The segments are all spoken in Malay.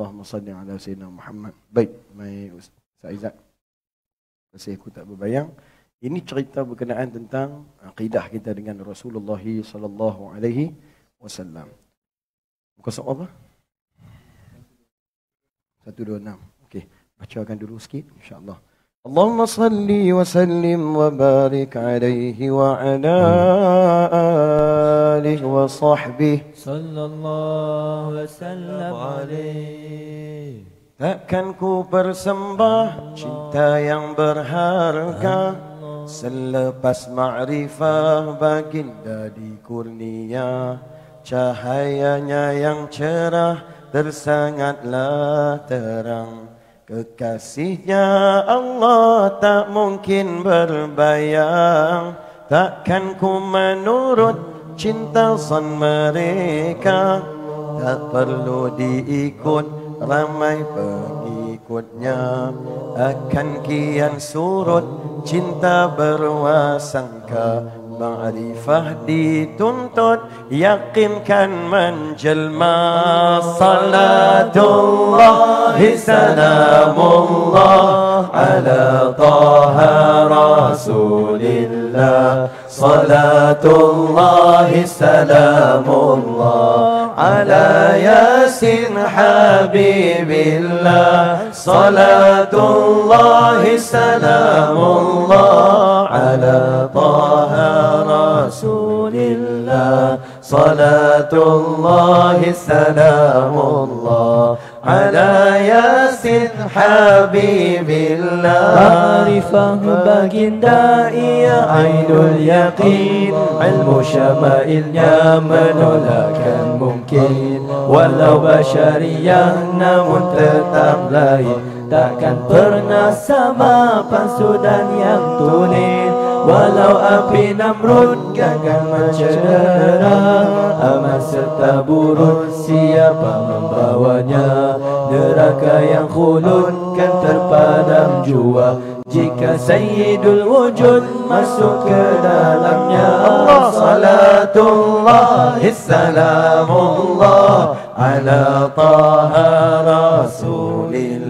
Allahumma salli ala Sayyidina Muhammad Baik, my Ustaz Izzat Masih aku tak berbayang Ini cerita berkenaan tentang Aqidah kita dengan Rasulullah Sallallahu alaihi wasallam Muka soal apa? 126 Okey, bacakan dulu sikit InsyaAllah 126 اللهم صل وسلم وبارك عليه وعلى اله وصحبه صلى الله وسلم عليه takkan ku bersembah cinta yang berharga selepas ma'rifah baginda di dikurnia cahayanya yang cerah tersangatlah terang Kekasihnya Allah tak mungkin berbayang Takkan ku menurut cinta san mereka Tak perlu diikut ramai pengikutnya Akan kian surut cinta berwasangka Ma'rifah dituntut Yakinkan menjelma Salatullahi salamullah Ala taha rasulillah Salatullahi salamullah على ياسين حبيب الله صلاة الله سلام الله على طه رسول الله صلاة الله سلام الله على ياسين حبيب الله معرفة بقينا عين اليقين علم شمائل يامن لكن mungkin Walau basyariah namun tetap lain Takkan pernah sama palsu dan yang tunin Walau api namrud gagal mencedera Amat serta burun siapa membawanya Neraka yang khulun akan terpadam jua jika sayyidul wujud masuk ke dalamnya Allah salatullah salamullah ala taha rasulillah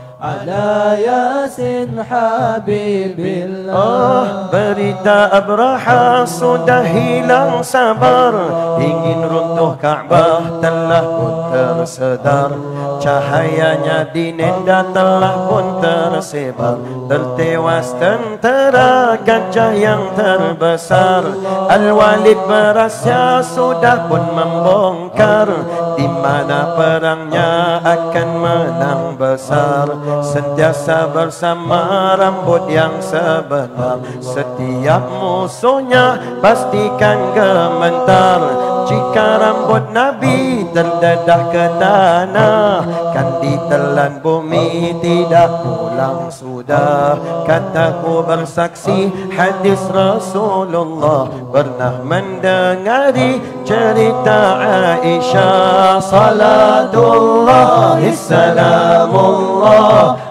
لا ياسين حبيب الله آه، بريتا أبرح صدى إلى صبر إن رده كعبة تلاه كنت صدر Cahayanya di nenda telah pun tersebar Tertewas tentera gajah yang terbesar Al-Walid merasa sudah pun membongkar Di mana perangnya akan menang besar Sentiasa bersama rambut yang sebenar Setiap musuhnya pastikan gementar jika rambut Nabi terdedah ke tanah Kan ditelan bumi tidak pulang sudah Kataku bersaksi hadis Rasulullah Pernah mendengari cerita Aisyah Salatullah Salamullah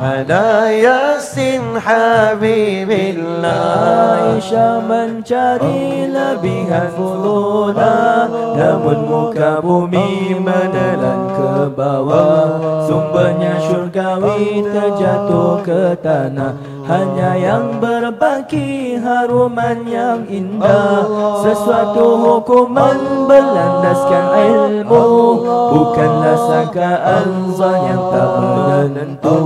على ياسين حبيب الله عيش من شاري لبيها فضولا دمون موكا بومي مدلا كباوا سمبنيا شركاوي تجاتو كتانا hanya yang berbaki haruman yang indah Sesuatu hukuman berlandaskan ilmu Bukanlah sangkaan zon yang tak menentu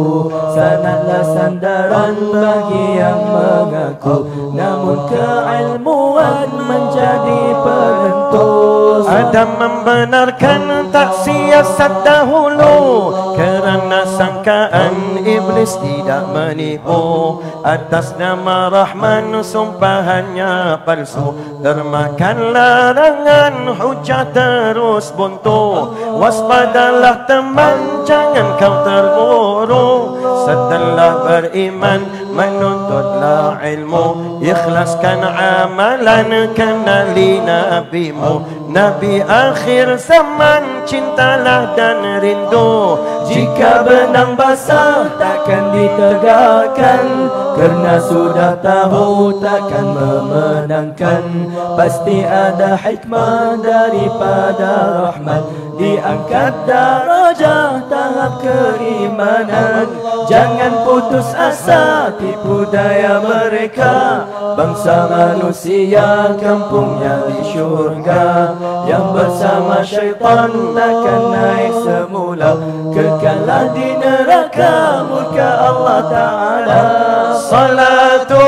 Sanatlah sandaran bagi yang mengaku Namun keilmu Tuhan menjadi penentus Adam membenarkan tak siasat dahulu Kerana sangkaan Iblis tidak menipu Atas nama Rahman sumpahannya palsu Termakan larangan hujah terus buntu Waspadalah teman jangan kau terburu Setelah beriman menuntutlah ilmu Ikhlaskan amalan kenali Nabi-Mu Nabi akhir zaman cintalah dan rindu Jika benang basah takkan ditegakkan Kerana sudah tahu takkan memenangkan Pasti ada hikmah daripada rahmat Diangkat darajah tahap keimanan Jangan putus asa tipu daya mereka Bangsa manusia kampungnya di syurga Yang bersama syaitan takkan naik semula Kekalah di neraka murka Allah Ta'ala Salatul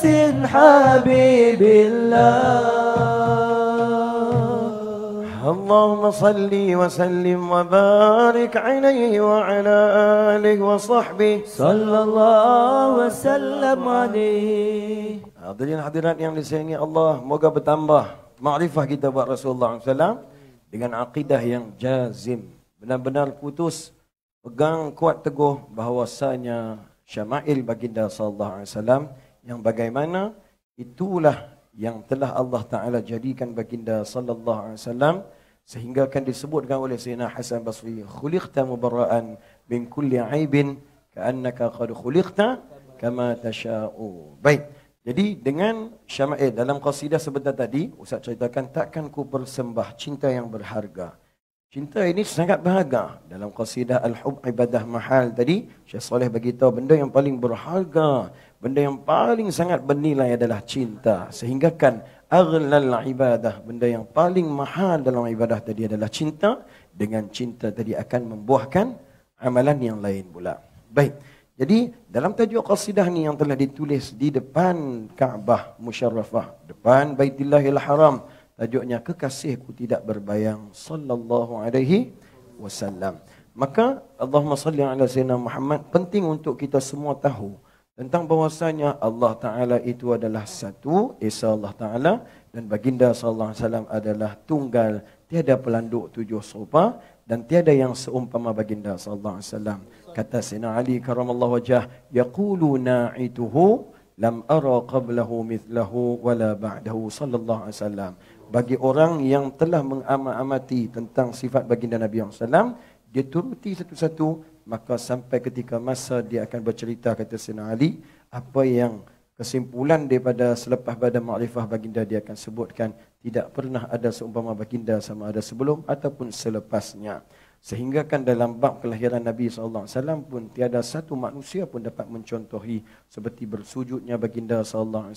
Allahumma انس حبيب الله اللهم صل وسلم وبارك عليه وعلى اله وصحبه صلى الله وسلم عليه Hadirin hadirat yang disayangi Allah, moga bertambah makrifah kita buat Rasulullah SAW dengan akidah yang jazim. Benar-benar putus, pegang kuat teguh bahawasanya syama'il baginda SAW yang bagaimana itulah yang telah Allah Taala jadikan baginda sallallahu alaihi wasallam sehingga kan disebutkan oleh Sayyidina Hasan Basri khuliqta mubarra'an min kulli aibin ka'annaka qad khuliqta kama tasha'u baik jadi dengan syamai eh, dalam qasidah sebentar tadi ustaz ceritakan takkan ku persembah cinta yang berharga cinta ini sangat berharga dalam qasidah al-hub ibadah mahal tadi Syekh Saleh bagi tahu benda yang paling berharga benda yang paling sangat bernilai adalah cinta sehinggakan aghlal ibadah benda yang paling mahal dalam ibadah tadi adalah cinta dengan cinta tadi akan membuahkan amalan yang lain pula baik jadi dalam tajuk qasidah ni yang telah ditulis di depan Kaabah Musyarrafah, depan Baitullahil Haram tajuknya kekasihku tidak berbayang sallallahu alaihi wasallam maka Allahumma salli ala sayyidina Muhammad penting untuk kita semua tahu tentang bahwasanya Allah Taala itu adalah satu Esa Allah Taala dan baginda sallallahu alaihi wasallam adalah tunggal tiada pelanduk tujuh serupa dan tiada yang seumpama baginda sallallahu alaihi wasallam kata Sina Ali Allah wajah yaqulu na'ituhu lam ara qablahu mithlahu wala ba'dahu sallallahu alaihi wasallam bagi orang yang telah mengamati tentang sifat baginda Nabi sallallahu alaihi wasallam dia turuti satu-satu maka sampai ketika masa dia akan bercerita kata Sina Ali apa yang kesimpulan daripada selepas badan makrifah baginda dia akan sebutkan tidak pernah ada seumpama baginda sama ada sebelum ataupun selepasnya sehingga kan dalam bab kelahiran Nabi sallallahu alaihi wasallam pun tiada satu manusia pun dapat mencontohi seperti bersujudnya baginda sallallahu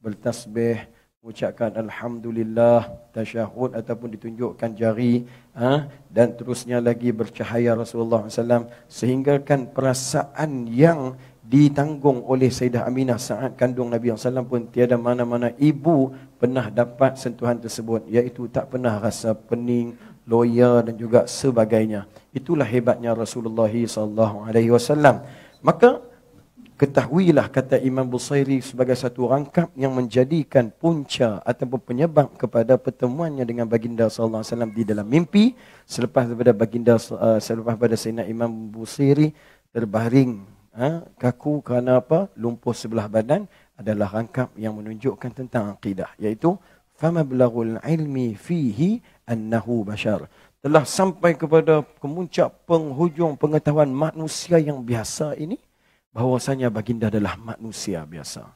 bertasbih mengucapkan alhamdulillah tasyahud ataupun ditunjukkan jari ha? dan terusnya lagi bercahaya Rasulullah SAW sehinggakan perasaan yang ditanggung oleh Sayyidah Aminah saat kandung Nabi SAW pun tiada mana-mana ibu pernah dapat sentuhan tersebut iaitu tak pernah rasa pening loya dan juga sebagainya itulah hebatnya Rasulullah SAW maka ketahuilah kata Imam Busairi sebagai satu rangkap yang menjadikan punca atau penyebab kepada pertemuannya dengan baginda sallallahu alaihi wasallam di dalam mimpi selepas daripada baginda eh, selepas pada Sayyidina Imam Busairi terbaring ha, kaku kerana apa lumpuh sebelah badan adalah rangkap yang menunjukkan tentang akidah iaitu famablaghul ilmi fihi annahu bashar telah sampai kepada kemuncak penghujung pengetahuan manusia yang biasa ini bahwasanya baginda adalah manusia biasa.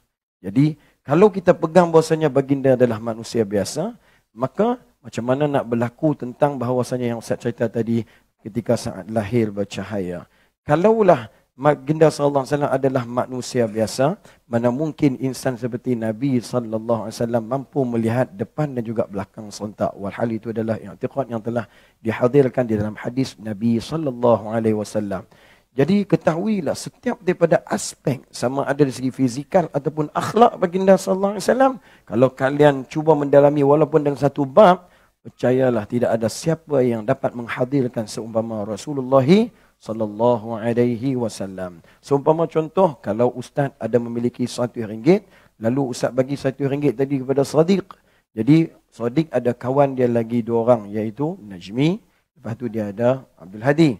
Jadi, kalau kita pegang bahawasanya baginda adalah manusia biasa, maka macam mana nak berlaku tentang bahawasanya yang saya cerita tadi ketika saat lahir bercahaya. Kalaulah baginda sallallahu alaihi wasallam adalah manusia biasa, mana mungkin insan seperti Nabi sallallahu alaihi wasallam mampu melihat depan dan juga belakang serentak. Walhal itu adalah i'tiqad yang telah dihadirkan di dalam hadis Nabi sallallahu alaihi wasallam. Jadi ketahuilah setiap daripada aspek sama ada dari segi fizikal ataupun akhlak baginda sallallahu alaihi wasallam kalau kalian cuba mendalami walaupun dalam satu bab percayalah tidak ada siapa yang dapat menghadirkan seumpama Rasulullah sallallahu alaihi wasallam. Seumpama contoh kalau ustaz ada memiliki satu ringgit lalu ustaz bagi satu ringgit tadi kepada Sadiq. Jadi Sadiq ada kawan dia lagi dua orang iaitu Najmi lepas tu dia ada Abdul Hadi.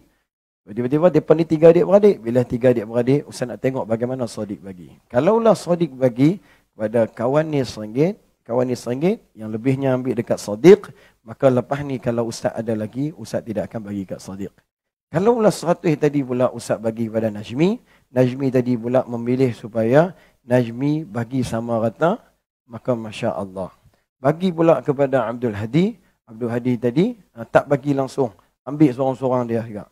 Tiba-tiba depan ni tiga adik beradik. Bila tiga adik beradik, Ustaz nak tengok bagaimana Sadiq bagi. Kalaulah Sadiq bagi kepada kawan ni seringgit, kawan ni seringgit yang lebihnya ambil dekat Sadiq, maka lepas ni kalau Ustaz ada lagi, Ustaz tidak akan bagi kat Sadiq. Kalaulah seratus tadi pula Ustaz bagi kepada Najmi, Najmi tadi pula memilih supaya Najmi bagi sama rata, maka Masya Allah. Bagi pula kepada Abdul Hadi, Abdul Hadi tadi ah, tak bagi langsung. Ambil seorang-seorang dia juga.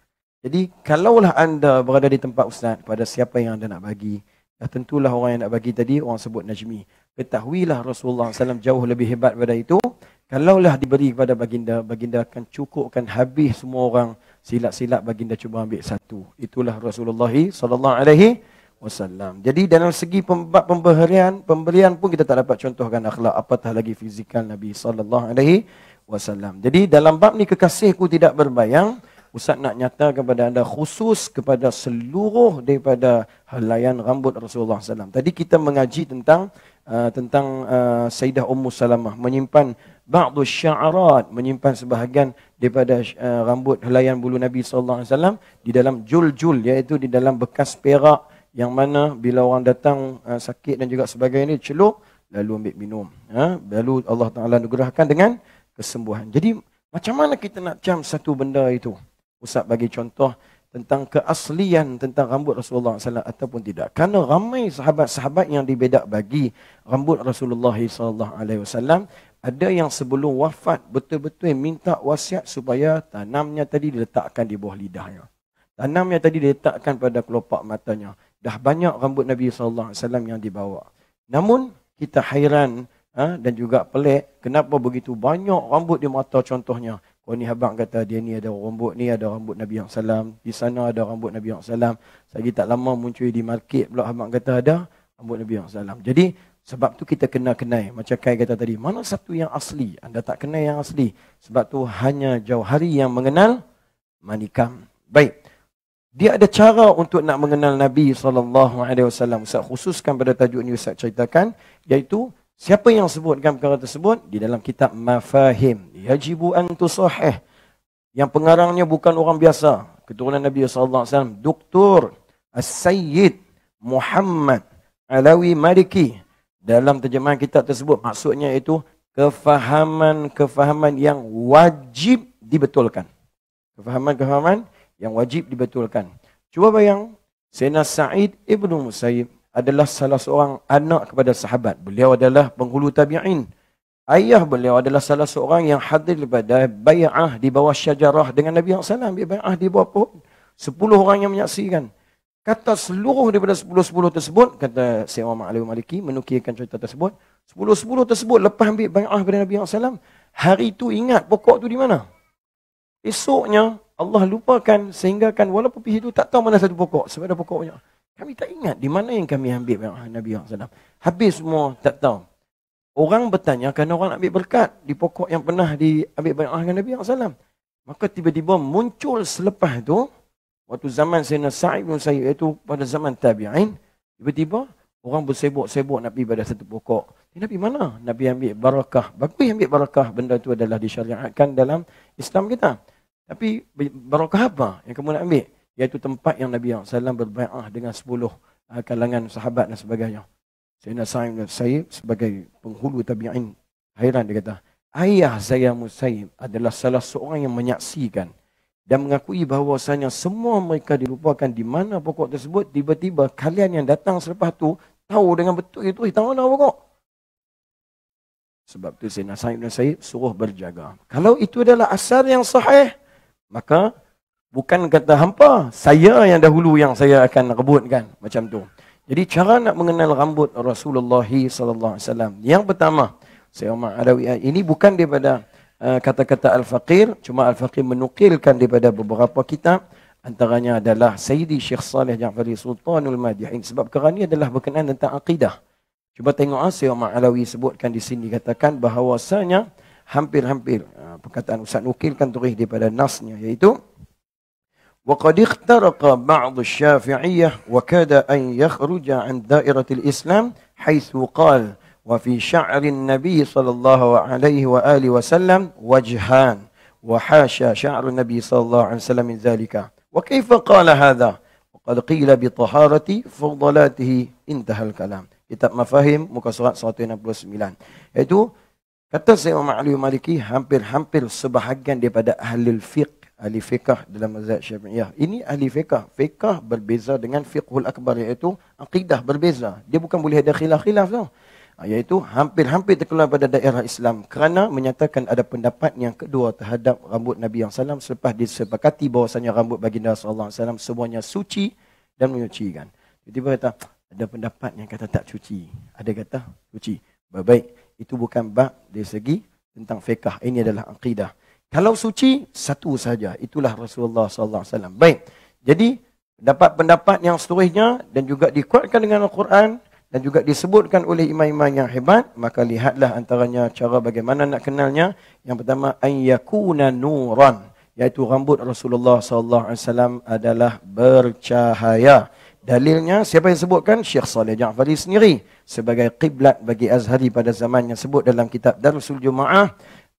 Jadi kalaulah anda berada di tempat ustaz pada siapa yang anda nak bagi, dah ya, tentulah orang yang nak bagi tadi orang sebut Najmi. Ketahuilah Rasulullah SAW jauh lebih hebat pada itu. Kalaulah diberi kepada baginda, baginda akan cukupkan habis semua orang silap-silap baginda cuba ambil satu. Itulah Rasulullah sallallahu alaihi wasallam. Jadi dalam segi pemberian, pemberian pun kita tak dapat contohkan akhlak apatah lagi fizikal Nabi sallallahu alaihi wasallam. Jadi dalam bab ni kekasihku tidak berbayang Ustaz nak nyata kepada anda khusus kepada seluruh daripada helaian rambut Rasulullah SAW. Tadi kita mengaji tentang uh, tentang uh, Sayyidah Ummu Salamah menyimpan ba'du sya'arat, menyimpan sebahagian daripada uh, rambut helaian bulu Nabi SAW di dalam jul-jul iaitu di dalam bekas perak yang mana bila orang datang uh, sakit dan juga sebagainya ini celup lalu ambil minum. Ha? Lalu Allah Ta'ala nugerahkan dengan kesembuhan. Jadi macam mana kita nak jam satu benda itu? Ustaz bagi contoh tentang keaslian tentang rambut Rasulullah SAW ataupun tidak. Kerana ramai sahabat-sahabat yang dibedak bagi rambut Rasulullah SAW, ada yang sebelum wafat betul-betul minta wasiat supaya tanamnya tadi diletakkan di bawah lidahnya. Tanamnya tadi diletakkan pada kelopak matanya. Dah banyak rambut Nabi SAW yang dibawa. Namun, kita hairan ha, dan juga pelik kenapa begitu banyak rambut di mata contohnya. Oh ni habang kata dia ni ada rambut ni ada rambut Nabi yang salam. Di sana ada rambut Nabi yang salam. Lagi tak lama muncul di market pula habang kata ada rambut Nabi yang salam. Jadi sebab tu kita kena kenai. Macam Kai kata tadi, mana satu yang asli? Anda tak kenai yang asli. Sebab tu hanya jauh hari yang mengenal manikam. Baik. Dia ada cara untuk nak mengenal Nabi SAW. Saya khususkan pada tajuk ni saya ceritakan. Iaitu Siapa yang sebutkan perkara tersebut? Di dalam kitab Mafahim. Yajibu antu Yang pengarangnya bukan orang biasa. Keturunan Nabi SAW. Doktor As-Sayyid Muhammad Alawi Maliki. Dalam terjemahan kitab tersebut. Maksudnya itu kefahaman-kefahaman yang wajib dibetulkan. Kefahaman-kefahaman yang wajib dibetulkan. Cuba bayang. Sena Sa'id Ibn Musayyib adalah salah seorang anak kepada sahabat. Beliau adalah penghulu tabi'in. Ayah beliau adalah salah seorang yang hadir pada bay'ah di bawah syajarah dengan Nabi yang salam. Bay'ah di bawah pohon. Sepuluh orang yang menyaksikan. Kata seluruh daripada sepuluh-sepuluh tersebut, kata Syed Muhammad Ali Maliki, menukirkan cerita tersebut. Sepuluh-sepuluh tersebut lepas ambil bay'ah pada Nabi yang salam. Hari itu ingat pokok tu di mana? Esoknya Allah lupakan sehinggakan walaupun pihak itu tak tahu mana satu pokok. Sebab ada pokok banyak. Kami tak ingat di mana yang kami ambil Nabi Muhammad SAW. Habis semua tak tahu. Orang bertanya kerana orang nak ambil berkat di pokok yang pernah diambil banyak dengan Nabi SAW. Maka tiba-tiba muncul selepas itu, waktu zaman Sayyidina Sa'id bin Sa'id, iaitu pada zaman Tabi'in, tiba-tiba orang bersibuk-sibuk nak pergi pada satu pokok. Eh, Nabi mana? Nabi ambil barakah. Bagus yang ambil barakah, benda itu adalah disyariatkan dalam Islam kita. Tapi barakah apa yang kamu nak ambil? iaitu tempat yang Nabi SAW berbaikah dengan sepuluh ah, kalangan sahabat dan sebagainya. Sayyidina Sa'id bin Sa'id sebagai penghulu tabi'in, hairan dia kata, ayah saya Musaib adalah salah seorang yang menyaksikan dan mengakui bahawasanya semua mereka dilupakan di mana pokok tersebut, tiba-tiba kalian yang datang selepas tu tahu dengan betul itu, tahu mana pokok. Sebab tu Sayyidina Sa'id bin Sa'id suruh berjaga. Kalau itu adalah asar yang sahih, maka Bukan kata hampa, saya yang dahulu yang saya akan rebutkan macam tu. Jadi cara nak mengenal rambut Rasulullah sallallahu alaihi wasallam. Yang pertama, saya Umar Alawi eh, ini bukan daripada uh, kata-kata al-Faqir, cuma al-Faqir menukilkan daripada beberapa kitab antaranya adalah Sayyidi Syekh Saleh Ja'fari Sultanul Madihin sebab kerana ini adalah berkenaan tentang akidah. Cuba tengok ah Syekh Umar Alawi sebutkan di sini katakan bahawasanya hampir-hampir uh, perkataan Ustaz nukilkan terih daripada nasnya iaitu وقد اخترق بعض الشافعية وكاد أن يخرج عن دائرة الإسلام حيث قال وفي شعر النبي صلى الله عليه وآله وسلم وجهان وحاشا شعر النبي صلى الله عليه وسلم من ذلك وكيف قال هذا وقد قيل بطهارة فضلاته انتهى الكلام مفاهيم Mafahim muka surat 169. Iaitu kata Sayyid Imam Ali Maliki hampir-hampir sebahagian daripada ahli fiqh ahli fiqah dalam mazhab syafi'iyah. Ini ahli fiqah. Fiqah berbeza dengan fiqhul akbar iaitu akidah berbeza. Dia bukan boleh ada khilaf-khilaf tau. Ha, iaitu hampir-hampir terkeluar pada daerah Islam kerana menyatakan ada pendapat yang kedua terhadap rambut Nabi yang salam selepas disepakati bahawasanya rambut baginda sallallahu alaihi wasallam semuanya suci dan menyucikan. Jadi tiba kata ada pendapat yang kata tak cuci. Ada kata cuci. Baik, itu bukan bab dari segi tentang fiqah. Ini adalah akidah. Kalau suci, satu saja. Itulah Rasulullah Sallallahu SAW. Baik. Jadi, dapat pendapat yang seterusnya dan juga dikuatkan dengan Al-Quran dan juga disebutkan oleh imam-imam yang hebat, maka lihatlah antaranya cara bagaimana nak kenalnya. Yang pertama, ayyakuna nuran. Iaitu rambut Rasulullah Sallallahu Alaihi Wasallam adalah bercahaya. Dalilnya siapa yang sebutkan? Syekh Saleh Ja'fari sendiri sebagai kiblat bagi Azhari pada zaman yang sebut dalam kitab Darusul Jumaah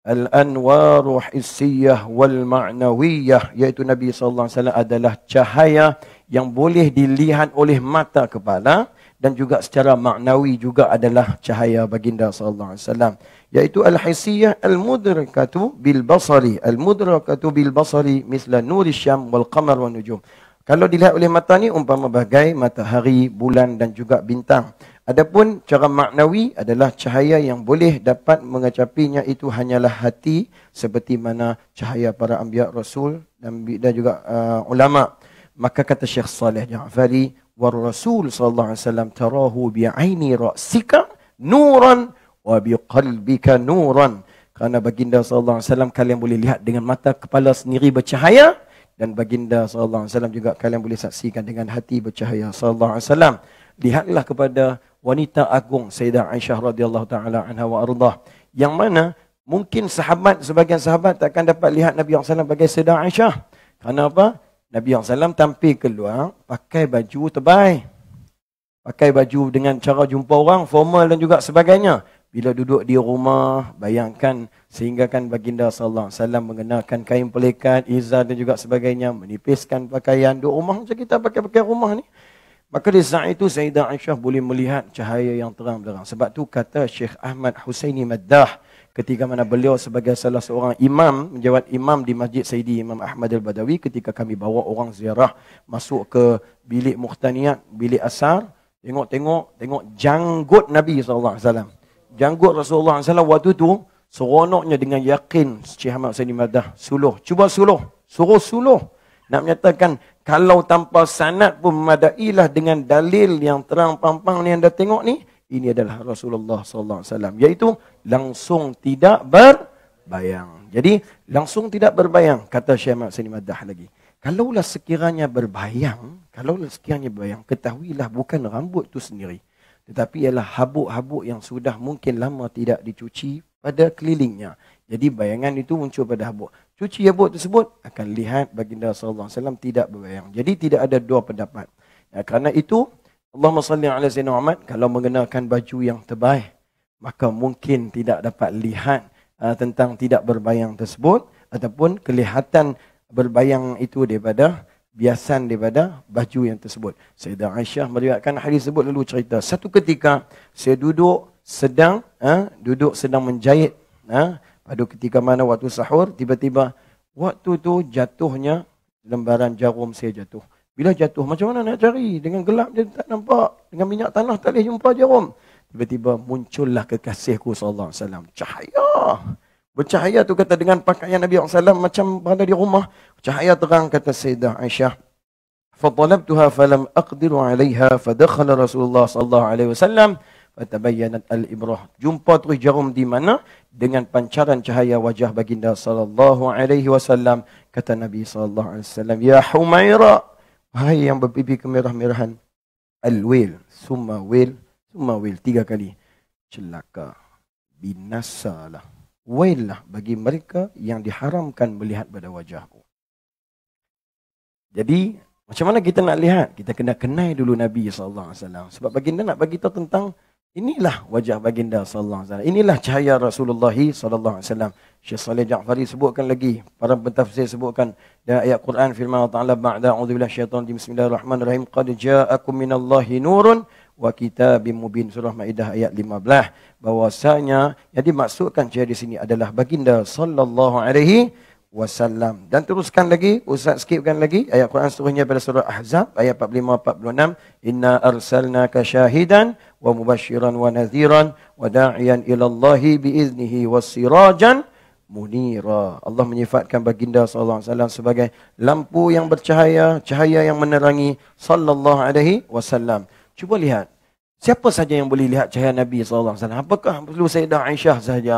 al-anwaru hissiyah wal ma'nawiyah iaitu Nabi sallallahu alaihi wasallam adalah cahaya yang boleh dilihat oleh mata kepala dan juga secara maknawi juga adalah cahaya baginda sallallahu alaihi wasallam iaitu al-hissiyah al-mudrakatu bil basari al-mudrakatu bil basari misla nuri syam wal qamar wan nujum kalau dilihat oleh mata ni umpama bagai matahari bulan dan juga bintang Adapun cara maknawi adalah cahaya yang boleh dapat mengecapinya itu hanyalah hati seperti mana cahaya para anbiya rasul dan juga uh, ulama. Maka kata Syekh Saleh Ja'fari war rasul sallallahu alaihi wasallam tarahu bi aini ra'sika nuran wa bi qalbika nuran. Kerana baginda sallallahu alaihi wasallam kalian boleh lihat dengan mata kepala sendiri bercahaya dan baginda sallallahu alaihi wasallam juga kalian boleh saksikan dengan hati bercahaya sallallahu alaihi wasallam. Lihatlah kepada wanita agung Sayyidah Aisyah radhiyallahu taala anha wa arudah. Yang mana mungkin sahabat sebagian sahabat takkan dapat lihat Nabi yang salam bagi Sayyidah Aisyah. Kerana apa? Nabi yang salam tampil keluar pakai baju tebal. Pakai baju dengan cara jumpa orang formal dan juga sebagainya. Bila duduk di rumah, bayangkan sehingga kan baginda sallallahu alaihi wasallam mengenakan kain pelikat, izar dan juga sebagainya, menipiskan pakaian di rumah macam kita pakai-pakai rumah ni. Maka di saat itu Zaidah Aisyah boleh melihat cahaya yang terang benderang. Sebab tu kata Syekh Ahmad Husaini Maddah ketika mana beliau sebagai salah seorang imam menjawat imam di Masjid Saidi Imam Ahmad Al-Badawi ketika kami bawa orang ziarah masuk ke bilik muhtaniat, bilik asar, tengok-tengok, tengok janggut Nabi sallallahu alaihi wasallam. Janggut Rasulullah sallallahu alaihi wasallam waktu tu seronoknya dengan yakin Syekh Ahmad Husaini Maddah suluh. Cuba suluh. Suruh suluh. Nak menyatakan kalau tanpa sanad pun memadailah dengan dalil yang terang pampang ni anda tengok ni ini adalah Rasulullah sallallahu alaihi wasallam iaitu langsung tidak berbayang jadi langsung tidak berbayang kata Syekh Ahmad Sani Madah lagi kalaulah sekiranya berbayang kalaulah sekiranya berbayang ketahuilah bukan rambut tu sendiri tetapi ialah habuk-habuk yang sudah mungkin lama tidak dicuci pada kelilingnya jadi bayangan itu muncul pada habuk cuci abut ya, tersebut akan lihat baginda sallallahu alaihi wasallam tidak berbayang. Jadi tidak ada dua pendapat. Ya, kerana itu Allahumma salli ala sayyidina Muhammad kalau mengenakan baju yang terbaik maka mungkin tidak dapat lihat uh, tentang tidak berbayang tersebut ataupun kelihatan berbayang itu daripada biasan daripada baju yang tersebut. Sayyidah Aisyah meriwayatkan hadis sebut lalu cerita satu ketika saya duduk sedang uh, duduk sedang menjahit uh, ada ketika mana waktu sahur, tiba-tiba waktu tu jatuhnya lembaran jarum saya jatuh. Bila jatuh, macam mana nak cari? Dengan gelap dia tak nampak. Dengan minyak tanah tak boleh jumpa jarum. Tiba-tiba muncullah kekasihku SAW. Cahaya. Bercahaya tu kata dengan pakaian Nabi SAW macam berada di rumah. Cahaya terang kata Sayyidah Aisyah. فطلبتها فَلَمْ أَقْدِرُ عَلَيْهَا فَدَخَلَ رسول الله صلى الله عليه Fatabayyanat al-ibrah. Jumpa terus jarum di mana? Dengan pancaran cahaya wajah baginda sallallahu alaihi wasallam. Kata Nabi sallallahu alaihi wasallam, "Ya Humaira, wahai yang berbibi kemerah-merahan, al-wil, summa wil, summa wil." Tiga kali. Celaka. binasa lah wail lah bagi mereka yang diharamkan melihat pada wajahku. Jadi, macam mana kita nak lihat? Kita kena kenai dulu Nabi sallallahu alaihi wasallam. Sebab baginda nak bagi tahu tentang Inilah wajah baginda sallallahu alaihi wasallam. Inilah cahaya Rasulullah sallallahu alaihi wasallam. Syekh Saleh Ja'fari sebutkan lagi, para pentafsir sebutkan dalam ayat Quran firman Allah Taala ba'da a'udzu billahi syaitan rajim bismillahirrahmanirrahim qad ja'akum minallahi nurun wa kitabim mubin surah Maidah ayat 15 bahwasanya jadi maksudkan cahaya di sini adalah baginda sallallahu alaihi wasallam wasallam. Dan teruskan lagi, Ustaz skipkan lagi ayat Quran seterusnya pada surah Ahzab ayat 45 46, "Inna arsalnaka syahidan wa mubasysyiran wa nadhiran wa da'iyan ila Allah bi'iznihi wasirajan munira." Allah menyifatkan baginda sallallahu alaihi wasallam sebagai lampu yang bercahaya, cahaya yang menerangi sallallahu alaihi wasallam. Cuba lihat. Siapa saja yang boleh lihat cahaya Nabi sallallahu alaihi wasallam? Apakah perlu Sayyidah Aisyah saja?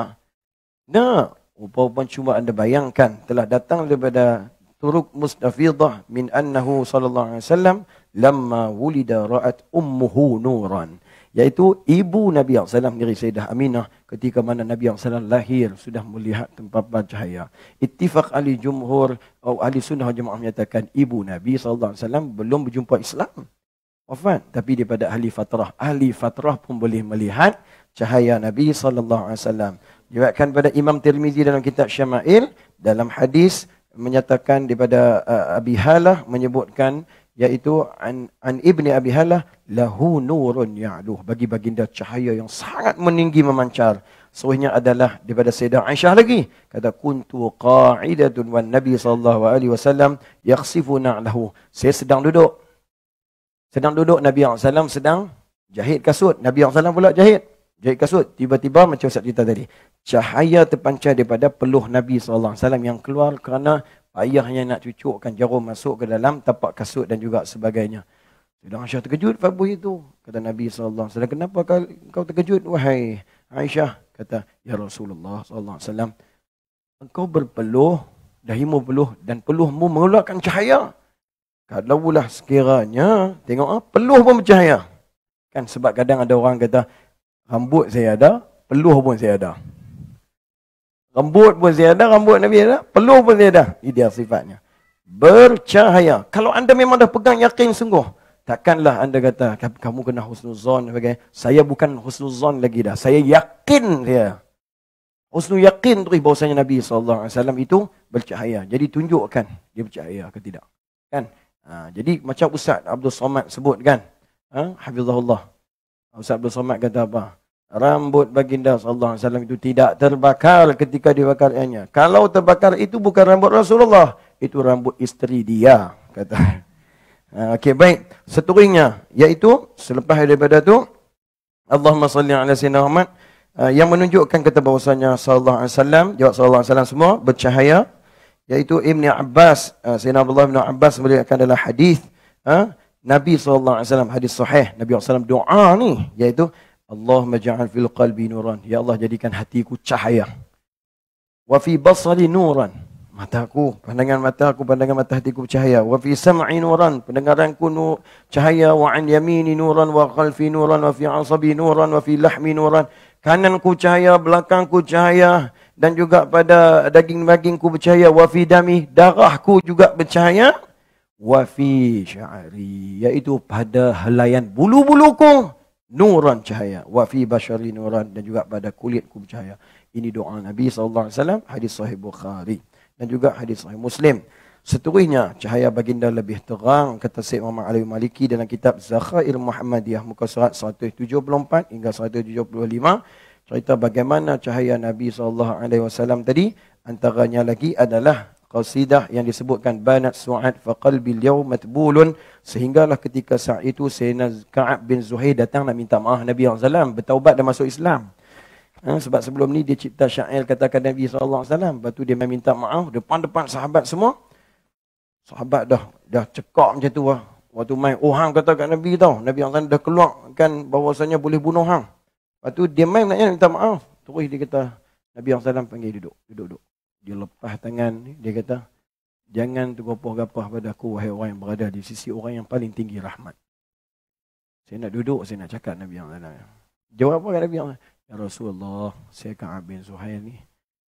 Nah, Upa-upa cuma anda bayangkan telah datang daripada turuk mustafidah min annahu sallallahu alaihi wasallam lamma wulida ra'at ummuhu nuran yaitu ibu Nabi yang salam diri Sayyidah Aminah ketika mana Nabi yang salam lahir sudah melihat tempat cahaya ittifaq ahli jumhur atau ahli sunnah jemaah menyatakan ibu Nabi sallallahu alaihi wasallam belum berjumpa Islam wafat tapi daripada ahli fatrah ahli fatrah pun boleh melihat cahaya Nabi sallallahu alaihi wasallam diriwayatkan pada Imam Tirmizi dalam kitab Syama'il dalam hadis menyatakan daripada uh, Abi Halah menyebutkan iaitu an, an ibni Abi Halah lahu nurun ya'duh bagi baginda cahaya yang sangat meninggi memancar Seluruhnya adalah daripada Sayyidah Aisyah lagi. Kata kuntu qa'idatun wan nabi saw. alaihi na'lahu. Saya sedang duduk. Sedang duduk Nabi saw sedang jahit kasut. Nabi saw alaihi pula jahit. Jadi kasut, tiba-tiba macam Ustaz cerita tadi. Cahaya terpancar daripada peluh Nabi Sallallahu Alaihi Wasallam yang keluar kerana ayahnya nak cucukkan jarum masuk ke dalam tapak kasut dan juga sebagainya. Sudah Aisyah terkejut Fabu itu. Kata Nabi Sallallahu SAW, kenapa kau terkejut? Wahai Aisyah, kata Ya Rasulullah Sallallahu Alaihi Wasallam, engkau berpeluh, dahimu peluh dan peluhmu mengeluarkan cahaya. Kalaulah sekiranya, tengok ah, peluh pun bercahaya. Kan sebab kadang ada orang kata, Rambut saya ada, peluh pun saya ada. Rambut pun saya ada, rambut Nabi ada, peluh pun saya ada. Ini dia sifatnya. Bercahaya. Kalau anda memang dah pegang yakin sungguh, takkanlah anda kata, kamu kena husnuzon. Okay? Saya bukan husnuzon lagi dah. Saya yakin dia. Husnu yakin tu bahawasanya Nabi SAW itu bercahaya. Jadi tunjukkan dia bercahaya atau tidak. Kan? Ha, jadi macam Ustaz Abdul Somad sebut kan? Ha? Hafizullah. Ustaz Abdul Somad kata apa? rambut baginda sallallahu alaihi wasallam itu tidak terbakar ketika dibakarnya. Kalau terbakar itu bukan rambut Rasulullah, itu rambut isteri dia kata. Ha, okey baik, seterusnya iaitu selepas daripada itu Allahumma salli ala sayyidina Muhammad ha, yang menunjukkan kata bahawasanya sallallahu alaihi wasallam jawab sallallahu alaihi wasallam semua bercahaya iaitu Ibnu Abbas ha, Sayyidina Abdullah bin Abbas meriwayatkan dalam hadis Nabi sallallahu alaihi wasallam hadis sahih Nabi sallallahu alaihi wasallam doa ni iaitu Allah ja'al fil qalbi nuran. Ya Allah jadikan hatiku cahaya. Wa fi basari nuran. Mataku, pandangan mataku, pandangan mata hatiku cahaya. Wa fi sam'i nuran. Pendengaranku nu cahaya. Wa an yamini nuran. Wa khalfi nuran. Wa fi asabi nuran. Wa fi lahmi nuran. Kananku cahaya, belakangku cahaya. Dan juga pada daging-dagingku bercahaya. Wa fi dami. Darahku juga bercahaya. Wa fi sya'ari. Iaitu pada helayan bulu-buluku. Bulu-buluku nuran cahaya wa fi bashari nuran dan juga pada kulitku cahaya ini doa Nabi sallallahu alaihi wasallam hadis sahih Bukhari dan juga hadis sahih Muslim seterusnya cahaya baginda lebih terang kata Syekh Muhammad Alawi Maliki dalam kitab Zakhair Muhammadiyah muka surat 174 hingga 175 cerita bagaimana cahaya Nabi sallallahu alaihi wasallam tadi antaranya lagi adalah qasidah yang disebutkan banat su'ad fa qalbi al Sehinggalah ketika saat itu Sayyidina Ka'ab bin Zuhair datang nak minta maaf Nabi SAW. Bertaubat dan masuk Islam. Ha, sebab sebelum ni dia cipta syair katakan Nabi SAW. Lepas tu dia minta maaf depan-depan sahabat semua. Sahabat dah dah cekak macam tu lah. Waktu main, oh hang kata kat Nabi tau. Nabi SAW dah keluar kan bahawasanya boleh bunuh hang. Lepas tu dia main nak minta maaf. Terus dia kata, Nabi SAW panggil duduk. Duduk-duduk. Dia lepas tangan, dia kata, Jangan tergopoh gapah pada aku wahai orang yang berada di sisi orang yang paling tinggi rahmat. Saya nak duduk, saya nak cakap Nabi yang lain. Jawab apa kata Nabi yang Ya Rasulullah, saya Ka'ab abin Zuhair ni.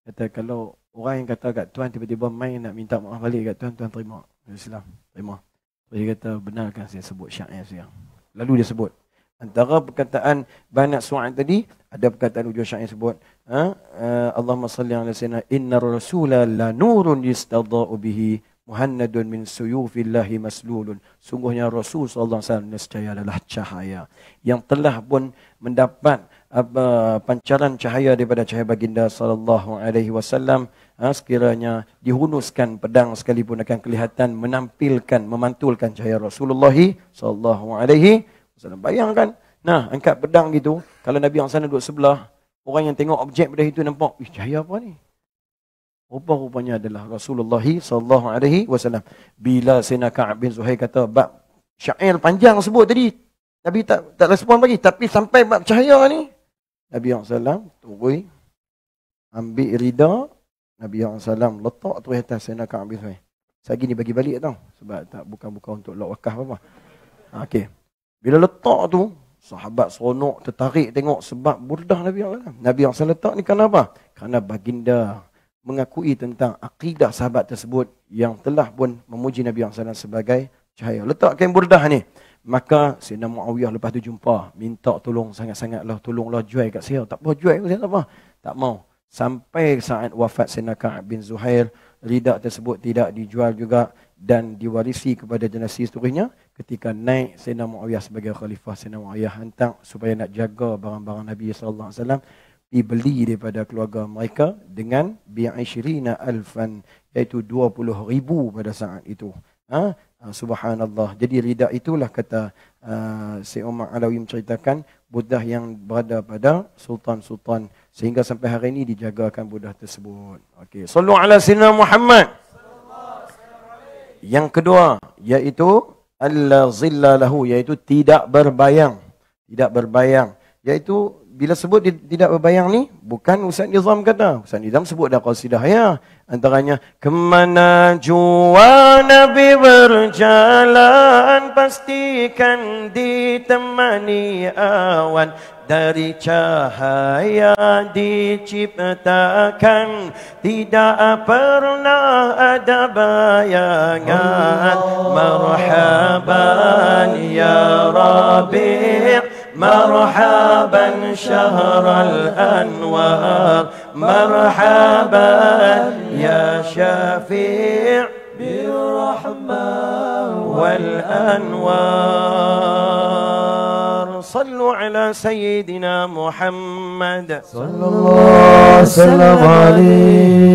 Kata kalau orang yang kata kat Tuan tiba-tiba main nak minta maaf balik kat Tuan, Tuan terima. Islam, terima. Dia kata benarkan saya sebut syair saya. Lalu dia sebut. Antara perkataan banyak su'an tadi, ada perkataan ujung syair sebut, ha? Uh, Allahumma salli ala sayyidina inna rasula la nurun yastadha'u bihi muhannadun min suyufillahi maslulun. Sungguhnya Rasul sallallahu alaihi wasallam nescaya adalah cahaya yang telah pun mendapat apa pancaran cahaya daripada cahaya baginda sallallahu alaihi wasallam ha, sekiranya dihunuskan pedang sekalipun akan kelihatan menampilkan memantulkan cahaya Rasulullahi sallallahu alaihi SAW. Bayangkan, nah angkat pedang gitu, kalau Nabi yang sana duduk sebelah, orang yang tengok objek pedang itu nampak, ih cahaya apa ni? Rupa-rupanya adalah Rasulullah sallallahu alaihi wasallam. Bila Sina Ka'ab bin Zuhair kata bab syair panjang sebut tadi, Nabi tak tak respon lagi tapi sampai bab cahaya ni Nabi yang salam turun ambil rida Nabi yang salam letak tu atas Sina Ka'ab bin Zuhair. Sagi ni bagi balik tau sebab tak bukan buka untuk lawakah apa. Okey. Bila letak tu, sahabat seronok tertarik tengok sebab burdah Nabi yang letak. Nabi yang saya letak ni kerana apa? Kerana baginda mengakui tentang akidah sahabat tersebut yang telah pun memuji Nabi yang saya sebagai cahaya. Letakkan burdah ni. Maka Sina Muawiyah lepas tu jumpa. Minta tolong sangat-sangatlah. Tolonglah jual kat saya. Tak boleh jual kat saya. Tak apa. Tak mau. Sampai saat wafat Sina Ka'ab bin Zuhair. lidah tersebut tidak dijual juga. Dan diwarisi kepada generasi seterusnya ketika naik Sayyidina Muawiyah sebagai khalifah Sayyidina Muawiyah hantar supaya nak jaga barang-barang Nabi sallallahu alaihi wasallam dibeli daripada keluarga mereka dengan bi'ishrina alfan iaitu 20 ribu pada saat itu. Ha? ha? Subhanallah. Jadi rida itulah kata uh, ha, Syed Umar Alawi menceritakan budah yang berada pada sultan-sultan sehingga sampai hari ini dijagakan budah tersebut. Okey. Sallu ala sayyidina Muhammad. Yang kedua iaitu Allah zilla lahu, iaitu tidak berbayang. Tidak berbayang. Iaitu bila sebut di, tidak berbayang ni bukan Ustaz Nizam kata. Ustaz Nizam sebut dalam qasidah ya. Antaranya kemana jua Nabi berjalan pastikan ditemani awan dari cahaya diciptakan tidak pernah ada bayangan marhaban ya Rabbi. مرحبا شهر الأنوار مرحبا يا شفيع بالرحمة والأنوار صلوا على سيدنا محمد صلى الله عليه وسلم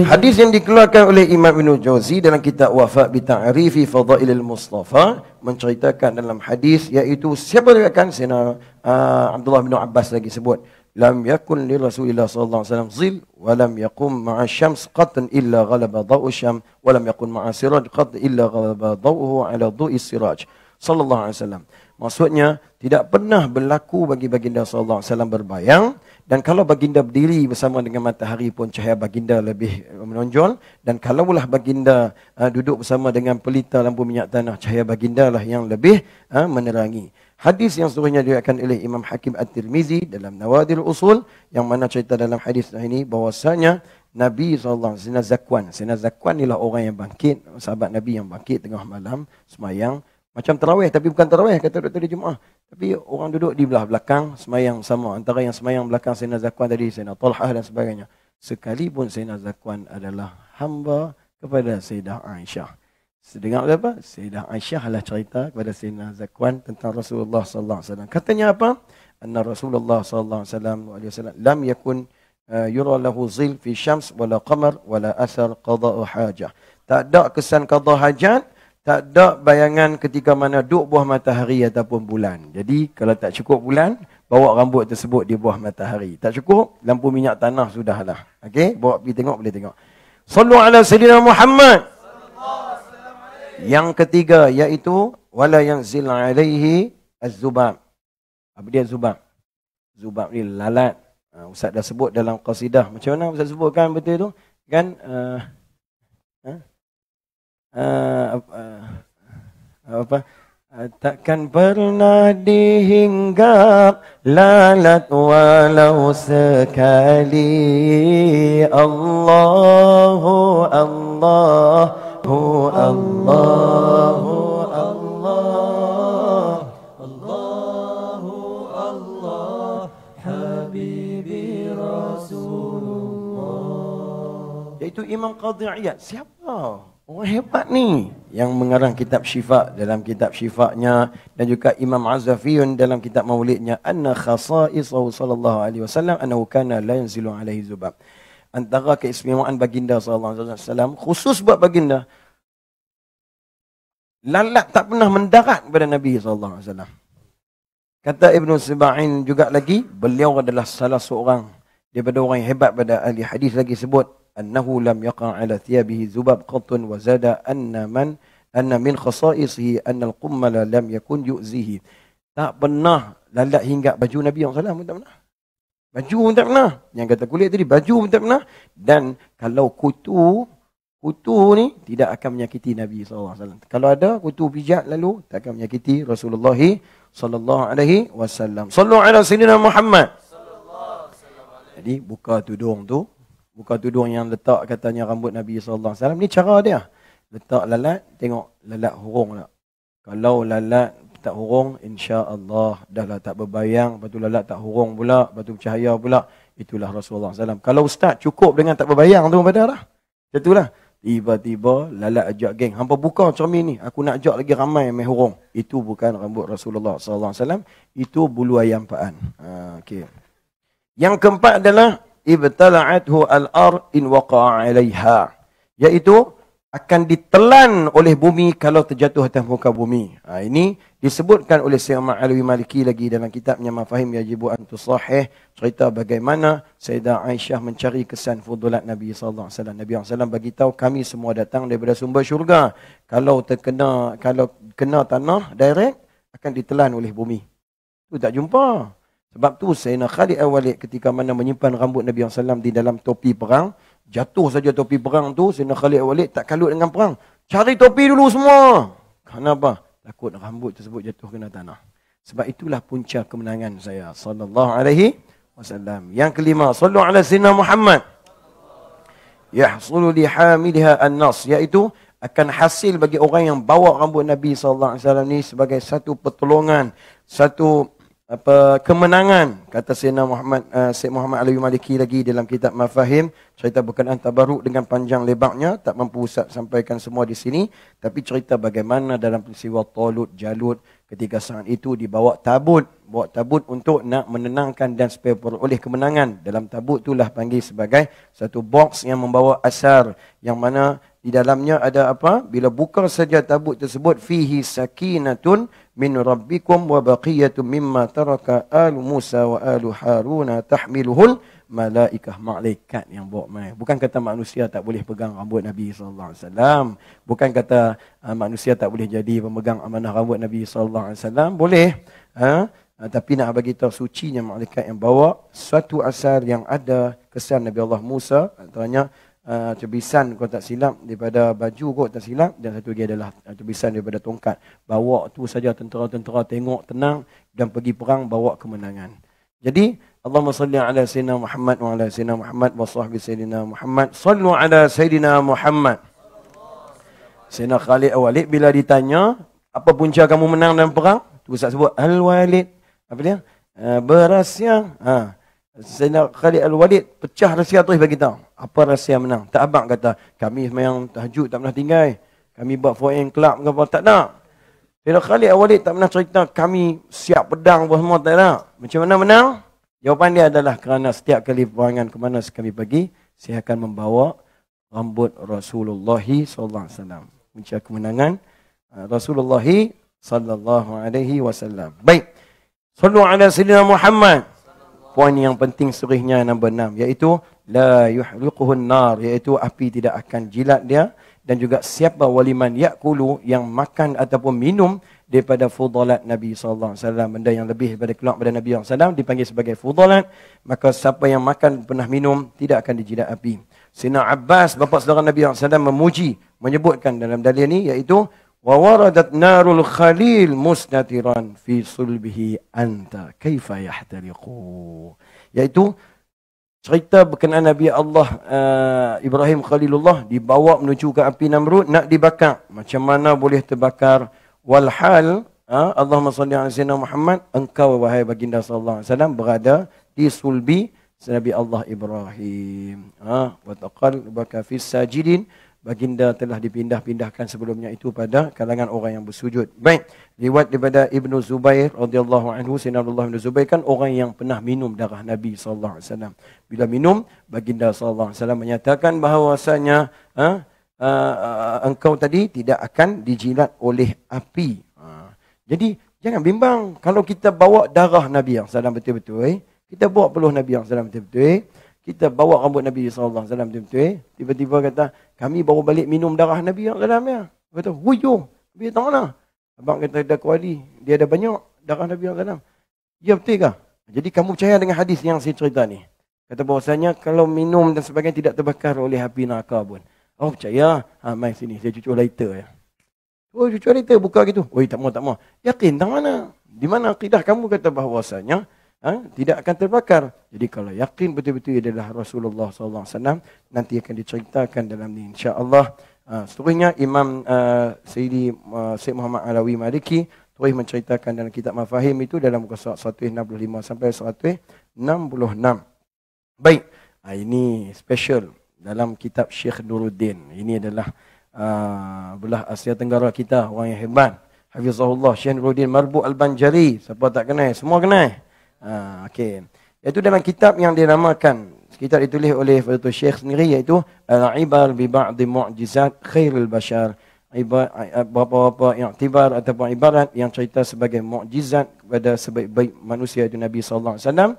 حديث yang dikeluarkan oleh Imam Ibn Jauzi dalam kitab Wafa bi Ta'rifi Fadailil Mustafa menceritakan dalam hadis iaitu siapa dikatakan Sina uh, Abdullah bin Abbas lagi sebut lam yakun li Rasulillah sallallahu alaihi wasallam zil wa lam yaqum ma'a syams qatan illa ghalaba dha'u syam wa lam yakun ma'a siraj qatan illa ghalaba dha'uhu ala dhu'i siraj sallallahu alaihi wasallam. Maksudnya tidak pernah berlaku bagi baginda sallallahu alaihi wasallam berbayang dan kalau baginda berdiri bersama dengan matahari pun cahaya baginda lebih eh, menonjol dan kalaulah baginda uh, duduk bersama dengan pelita lampu minyak tanah cahaya baginda lah yang lebih uh, menerangi. Hadis yang seterusnya diriwayatkan oleh Imam Hakim At-Tirmizi dalam Nawadil Usul yang mana cerita dalam hadis ini bahwasanya Nabi SAW, Sina Zakwan. Sina Zakwan ialah orang yang bangkit, sahabat Nabi yang bangkit tengah malam, semayang. Macam terawih tapi bukan terawih kata doktor di Jumaah. Tapi orang duduk di belah belakang semayang sama. Antara yang semayang belakang Sayyidina Zakwan tadi, Sayyidina Talhah dan sebagainya. Sekalipun Sayyidina Zakwan adalah hamba kepada Sayyidah Aisyah. Sedengar apa? Sayyidah Aisyah adalah cerita kepada Sayyidina Zakwan tentang Rasulullah sallallahu alaihi wasallam. Katanya apa? Anna Rasulullah sallallahu alaihi wasallam lam yakun uh, yura lahu zil fi syams wala qamar wala asar qada hajah. Tak ada kesan qada hajat tak ada bayangan ketika mana duk buah matahari ataupun bulan. Jadi kalau tak cukup bulan, bawa rambut tersebut di buah matahari. Tak cukup, lampu minyak tanah sudahlah. Okey, bawa pergi tengok boleh tengok. Salam ala sayyidina Muhammad. Yang ketiga iaitu wala yang zil alaihi az-zubab. Apa dia zubab? Zubab ni lalat. Uh, Ustaz dah sebut dalam qasidah. Macam mana Ustaz sebutkan betul tu? Kan uh, eh, huh? Ha? uh, uh, apa eh, takkan pernah dihinggap lalat walau sekali Allahu Allahu hu Allah hu Allah Allahu Allah habibi rasulullah imam qadhi ayat siapa Oh hebat ni yang mengarang kitab syifa dalam kitab syifanya dan juga Imam Azafiyun dalam kitab maulidnya anna khasaisahu sallallahu alaihi wasallam annahu kana la yanzilu alaihi zubab. Antara keistimewaan baginda sallallahu alaihi wasallam khusus buat baginda lalat tak pernah mendarat pada Nabi sallallahu alaihi wasallam. Kata Ibn Sibain juga lagi beliau adalah salah seorang daripada orang yang hebat pada ahli hadis lagi sebut أنه لم يقع على ثيابه ذباب قط وزاد man من min من an al القمل لم يكن يؤذيه tak pernah lalat hingga baju Nabi yang salam pun tak pernah. Baju pun tak pernah. Yang kata kulit tadi, baju pun tak pernah. Dan kalau kutu, kutu ni tidak akan menyakiti Nabi SAW. Kalau ada kutu pijat lalu, tak akan menyakiti Rasulullah SAW. Sallallahu alaihi wasallam. Muhammad. Jadi buka tudung tu, Buka tudung yang letak katanya rambut Nabi SAW. Ni cara dia. Letak lalat, tengok lalat hurung tak. Kalau lalat tak hurung, insya Allah dah lah tak berbayang. Lepas tu lalat tak hurung pula, lepas tu cahaya pula. Itulah Rasulullah SAW. Kalau ustaz cukup dengan tak berbayang tu pada dah. Itulah. Tiba-tiba lalat ajak geng. Hampa buka cermin ni. Aku nak ajak lagi ramai yang hurung. Itu bukan rambut Rasulullah SAW. Itu bulu ayam paan. Ha, okay. Yang keempat adalah ibtala'athu al-ar in waqa'a 'alayha iaitu akan ditelan oleh bumi kalau terjatuh atas muka bumi. Ha, ini disebutkan oleh Syekh Alwi Maliki lagi dalam kitabnya Mafahim Yajib Antus Sahih. Cerita bagaimana Sayyidah Aisyah mencari kesan fudulat Nabi Sallallahu Alaihi Wasallam. Nabi Sallallahu bagi tahu kami semua datang daripada sumber syurga. Kalau terkena kalau kena tanah direct akan ditelan oleh bumi. Itu tak jumpa. Sebab tu Sayyidina Khalid al-Walid ketika mana menyimpan rambut Nabi SAW di dalam topi perang, jatuh saja topi perang tu, Sayyidina Khalid al-Walid tak kalut dengan perang. Cari topi dulu semua. Kenapa? Takut rambut tersebut jatuh kena tanah. Sebab itulah punca kemenangan saya. Sallallahu alaihi wasallam. Yang kelima, Sallu ala Sayyidina Muhammad. Yahsulu lihamiliha an-nas. Iaitu, akan hasil bagi orang yang bawa rambut Nabi SAW ni sebagai satu pertolongan, satu apa kemenangan kata Sayyidina Muhammad uh, eh, Syed Muhammad Alawi Maliki lagi dalam kitab Mafahim cerita berkenaan tabaruk dengan panjang lebarnya tak mampu Ustaz sampaikan semua di sini tapi cerita bagaimana dalam peristiwa Talut Jalut ketika saat itu dibawa tabut bawa tabut untuk nak menenangkan dan supaya beroleh kemenangan dalam tabut itulah panggil sebagai satu box yang membawa asar yang mana di dalamnya ada apa bila buka saja tabut tersebut fihi sakinatun min rabbikum wa baqiyatun mimma taraka al musa wa al harun tahmiluhul malaikah malaikat yang bawa mai bukan kata manusia tak boleh pegang rambut nabi sallallahu alaihi wasallam bukan kata uh, manusia tak boleh jadi pemegang amanah rambut nabi sallallahu alaihi wasallam boleh ha? Uh, tapi nak bagi tahu sucinya malaikat yang bawa satu asar yang ada kesan Nabi Allah Musa antaranya Cebisan ah, kau tak silap daripada baju kau tak silap dan satu lagi adalah uh, ah, cubisan daripada tongkat bawa tu saja tentera-tentera tengok tenang dan pergi perang bawa kemenangan jadi Allahumma salli ala sayyidina Muhammad wa ala sayyidina Muhammad wa sahbi sayyidina Muhammad sallu ala sayyidina Muhammad Sayyidina Khalid Al-Walid bila ditanya apa punca kamu menang dalam perang tu Ustaz sebut Al-Walid apa dia uh, beras ha. Uh, Zainal Khalid Al-Walid pecah rahsia terus bagi tahu. Apa rahsia menang? Tak abang kata, kami semayang tahajud tak pernah tinggal. Kami buat 4M club ke apa? Tak nak. Zainal Khalid Al-Walid tak pernah cerita kami siap pedang apa semua tak nak. Macam mana menang? Jawapan dia adalah kerana setiap kali perangan ke mana kami pergi, saya akan membawa rambut Rasulullah Wasallam. Mencari kemenangan uh, Rasulullah SAW. Baik. Sallu ala Sayyidina Muhammad poin yang penting serihnya nombor enam. Iaitu, la yuhliquhun nar. Iaitu, api tidak akan jilat dia. Dan juga siapa waliman yakulu yang makan ataupun minum daripada fudalat Nabi Alaihi Wasallam, Benda yang lebih daripada keluar pada Nabi SAW dipanggil sebagai fudalat. Maka siapa yang makan pernah minum tidak akan dijilat api. Sina Abbas, bapa saudara Nabi SAW memuji, menyebutkan dalam dalil ini iaitu wa waradat narul khalil musnatiran fi sulbihi anta kaifa yahtariqu yaitu cerita berkenaan Nabi Allah uh, Ibrahim Khalilullah dibawa menuju ke api Namrud nak dibakar macam mana boleh terbakar walhal uh, ha, Allahumma salli ala sayyidina Muhammad engkau wahai baginda sallallahu alaihi wasallam berada di sulbi Nabi Allah Ibrahim ha wa taqal baka fis sajidin baginda telah dipindah-pindahkan sebelumnya itu pada kalangan orang yang bersujud. Baik, riwayat daripada Ibnu Zubair radhiyallahu anhu, Sayyidullah Ibnu Zubair kan orang yang pernah minum darah Nabi sallallahu alaihi wasallam. Bila minum, baginda sallallahu alaihi wasallam menyatakan bahawasanya ha, uh, uh, engkau tadi tidak akan dijilat oleh api. Ha. Jadi jangan bimbang kalau kita bawa darah Nabi sallallahu alaihi wasallam betul-betul, eh? kita bawa peluh Nabi sallallahu alaihi wasallam betul-betul, eh? kita bawa rambut Nabi SAW betul-betul eh? tiba-tiba kata kami baru balik minum darah Nabi yang dalam ya kata hujuh Nabi tahu lah abang kata ada kuali dia ada banyak darah Nabi yang dalam ya betul kah jadi kamu percaya dengan hadis yang saya cerita ni kata bahasanya kalau minum dan sebagainya tidak terbakar oleh api neraka pun oh percaya ha mai sini saya cucu lighter ya Oh, cucu lighter buka gitu. Oh, tak mau, tak mau. Yakin, tak mana? Di mana akidah kamu kata bahawasanya, ha? tidak akan terbakar. Jadi kalau yakin betul-betul ia adalah Rasulullah SAW, nanti akan diceritakan dalam ini. InsyaAllah, uh, seterusnya Imam uh, Sayyidi uh, ha, Syed Muhammad Alawi Maliki terus menceritakan dalam kitab Mafahim itu dalam muka surat 165 sampai 166. Baik, ha, ini special dalam kitab Syekh Nuruddin. Ini adalah uh, belah Asia Tenggara kita, orang yang hebat. Hafizahullah, Syekh Nuruddin Marbu Al-Banjari. Siapa tak kenal? Semua kenal? Ha, okay. Itu dalam kitab yang dinamakan, kitab ditulis oleh Fadatul Syekh sendiri iaitu Al-Ibar Biba'di Mu'jizat Khairul Bashar. Eh, Berapa-berapa iktibar ataupun ibarat yang cerita sebagai mu'jizat kepada sebaik-baik manusia itu Nabi SAW.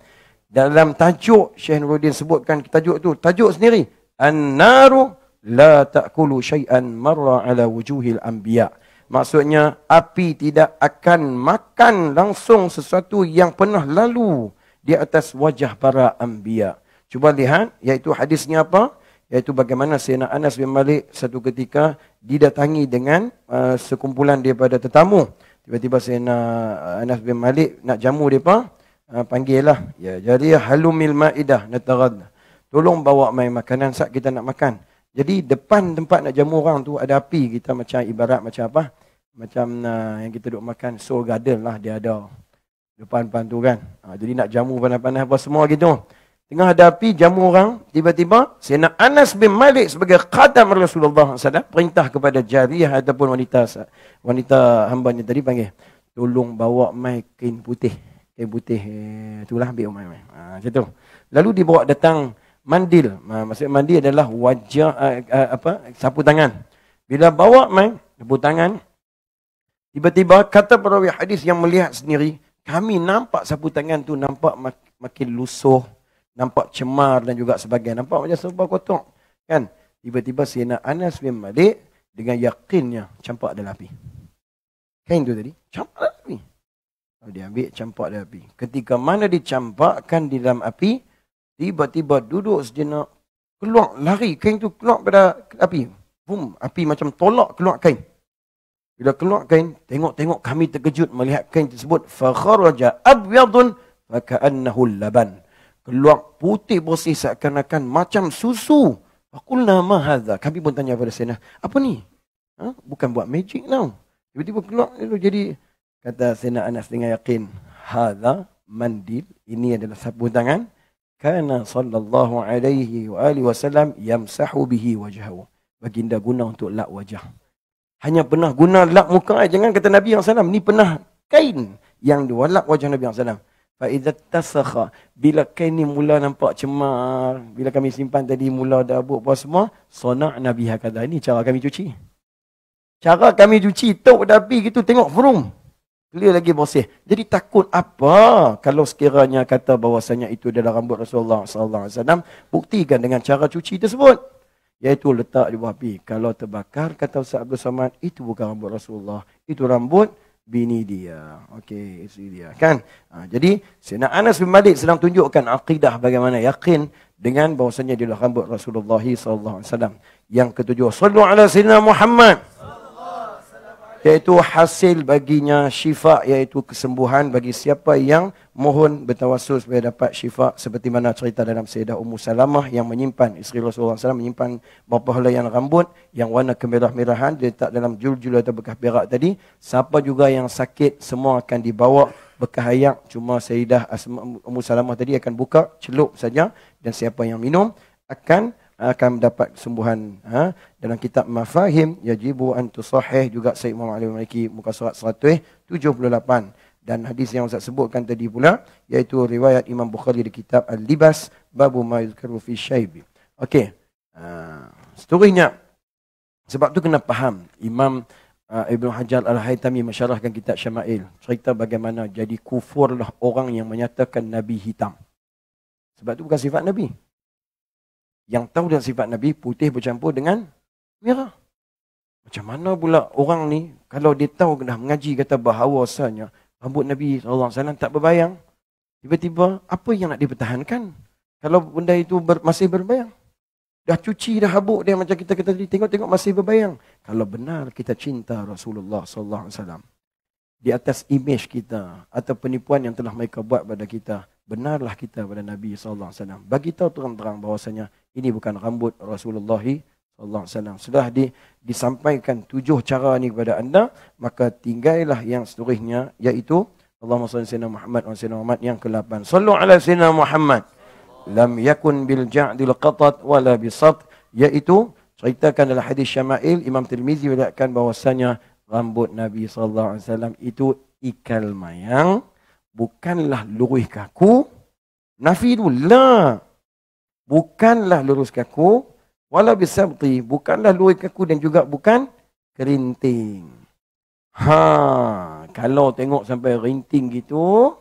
Dalam tajuk Syekh Nuruddin sebutkan tajuk itu tajuk sendiri. An-naru la ta'kulu syai'an marra ala wujuhil anbiya'. Maksudnya api tidak akan makan langsung sesuatu yang pernah lalu di atas wajah para anbiya. Cuba lihat iaitu hadisnya apa? Iaitu bagaimana Sayyidina Anas bin Malik satu ketika didatangi dengan uh, sekumpulan daripada tetamu. Tiba-tiba Sayyidina uh, Anas bin Malik nak jamu depa, uh, lah. Ya jadi halumil maidah natarad. Tolong bawa mai makanan sat kita nak makan. Jadi depan tempat nak jamu orang tu ada api kita macam ibarat macam apa? Macam uh, yang kita duduk makan Seoul Garden lah dia ada. Depan-depan tu kan. Ha, jadi nak jamu panas-panas apa semua gitu. Tengah ada api jamu orang, tiba-tiba Sayyidina Anas bin Malik sebagai khadam Rasulullah SAW perintah kepada jariah ataupun wanita wanita hamba hambanya tadi panggil tolong bawa mai kain putih. eh putih eh, itulah ambil mai mai. Ah, ha, macam tu. Lalu dibawa datang mandil. maksud mandi adalah wajah, eh, eh, apa, sapu tangan. Bila bawa main, sapu tangan, tiba-tiba kata perawi hadis yang melihat sendiri, kami nampak sapu tangan tu nampak mak- makin lusuh, nampak cemar dan juga sebagainya. Nampak macam sebuah kotor. Kan? Tiba-tiba Sayyidina Anas bin Malik dengan yakinnya campak dalam api. Kain tu tadi, campak dalam api. Dia ambil, campak dalam api. Ketika mana dicampakkan di dalam api, tiba-tiba duduk sejenak, keluar lari kain tu keluar pada api. Boom, api macam tolak keluar kain. Bila keluar kain, tengok-tengok kami terkejut melihat kain tersebut. Fakharaja abyadun faka'annahu laban. Keluar putih bersih seakan-akan macam susu. Fakulna mahadha. Kami pun tanya kepada Sena, apa ni? Ha? Bukan buat magic now. Tiba-tiba keluar Lalu jadi. Kata Sena Anas dengan yakin. Hadha mandil. Ini adalah sabun tangan kana sallallahu alaihi wa alihi wasallam yamsahu bihi wajhahu. Baginda guna untuk lap wajah. Hanya pernah guna lap muka jangan kata Nabi yang salam ni pernah kain yang dua diwalap wajah Nabi yang salam. Fa idza tasakha bila kain ni mula nampak cemar, bila kami simpan tadi mula dah abu apa semua, sana Nabi hakada ini cara kami cuci. Cara kami cuci tok dapi gitu tengok furum. Clear lagi bosih. Jadi takut apa kalau sekiranya kata bahawasanya itu adalah rambut Rasulullah sallallahu alaihi wasallam, buktikan dengan cara cuci tersebut. Yaitu letak di bawah Kalau terbakar kata Ustaz Abdul Samad, itu bukan rambut Rasulullah. Itu rambut bini dia. Okey, isteri dia. Kan? Ha, jadi, Sina Anas bin Malik sedang tunjukkan akidah bagaimana yakin dengan bahawasanya dia adalah rambut Rasulullah Wasallam Yang ketujuh, Sallallahu Alaihi Sina Muhammad iaitu hasil baginya syifa iaitu kesembuhan bagi siapa yang mohon bertawassul supaya dapat syifa seperti mana cerita dalam Sayyidah Ummu Salamah yang menyimpan isteri Rasulullah SAW menyimpan beberapa helai yang rambut yang warna kemerah-merahan dia letak dalam jul-jul atau bekas berak tadi siapa juga yang sakit semua akan dibawa bekas air cuma Sayyidah Ummu Salamah tadi akan buka celup saja dan siapa yang minum akan akan mendapat kesembuhan ha? dalam kitab mafahim yajibu an tusahih juga Sayyid Muhammad Ali Maliki muka surat 178 dan hadis yang Ustaz sebutkan tadi pula iaitu riwayat Imam Bukhari di kitab Al-Libas babu ma yuzkaru fi syaibi okey uh, seterusnya sebab tu kena faham Imam uh, Ibn Hajar Al-Haytami mensyarahkan kitab Syama'il cerita bagaimana jadi kufurlah orang yang menyatakan Nabi hitam sebab tu bukan sifat Nabi yang tahu dan sifat Nabi putih bercampur dengan merah. Macam mana pula orang ni kalau dia tahu dah mengaji kata bahawasanya rambut Nabi SAW tak berbayang. Tiba-tiba apa yang nak dipertahankan kalau benda itu ber, masih berbayang? Dah cuci, dah habuk dia macam kita kita tadi. Tengok-tengok masih berbayang. Kalau benar kita cinta Rasulullah SAW. Di atas imej kita atau penipuan yang telah mereka buat pada kita. Benarlah kita pada Nabi SAW. Bagi tahu terang-terang bahawasanya ini bukan rambut Rasulullah sallallahu alaihi wasallam. Sudah di, disampaikan tujuh cara ini kepada anda, maka tinggailah yang seterusnya iaitu Allahumma salli sayyidina Muhammad wa sayyidina Muhammad yang ke-8. Sallu ala sayyidina Muhammad. Lam yakun bil ja'dil qatat wala bisat iaitu ceritakan dalam hadis Syama'il Imam Tirmizi meriwayatkan bahwasanya rambut Nabi sallallahu alaihi wasallam itu ikal mayang bukanlah luruh kaku. Nafi lah bukanlah lurus kaku wala bisabti bukanlah lurus kaku dan juga bukan kerinting ha kalau tengok sampai rinting gitu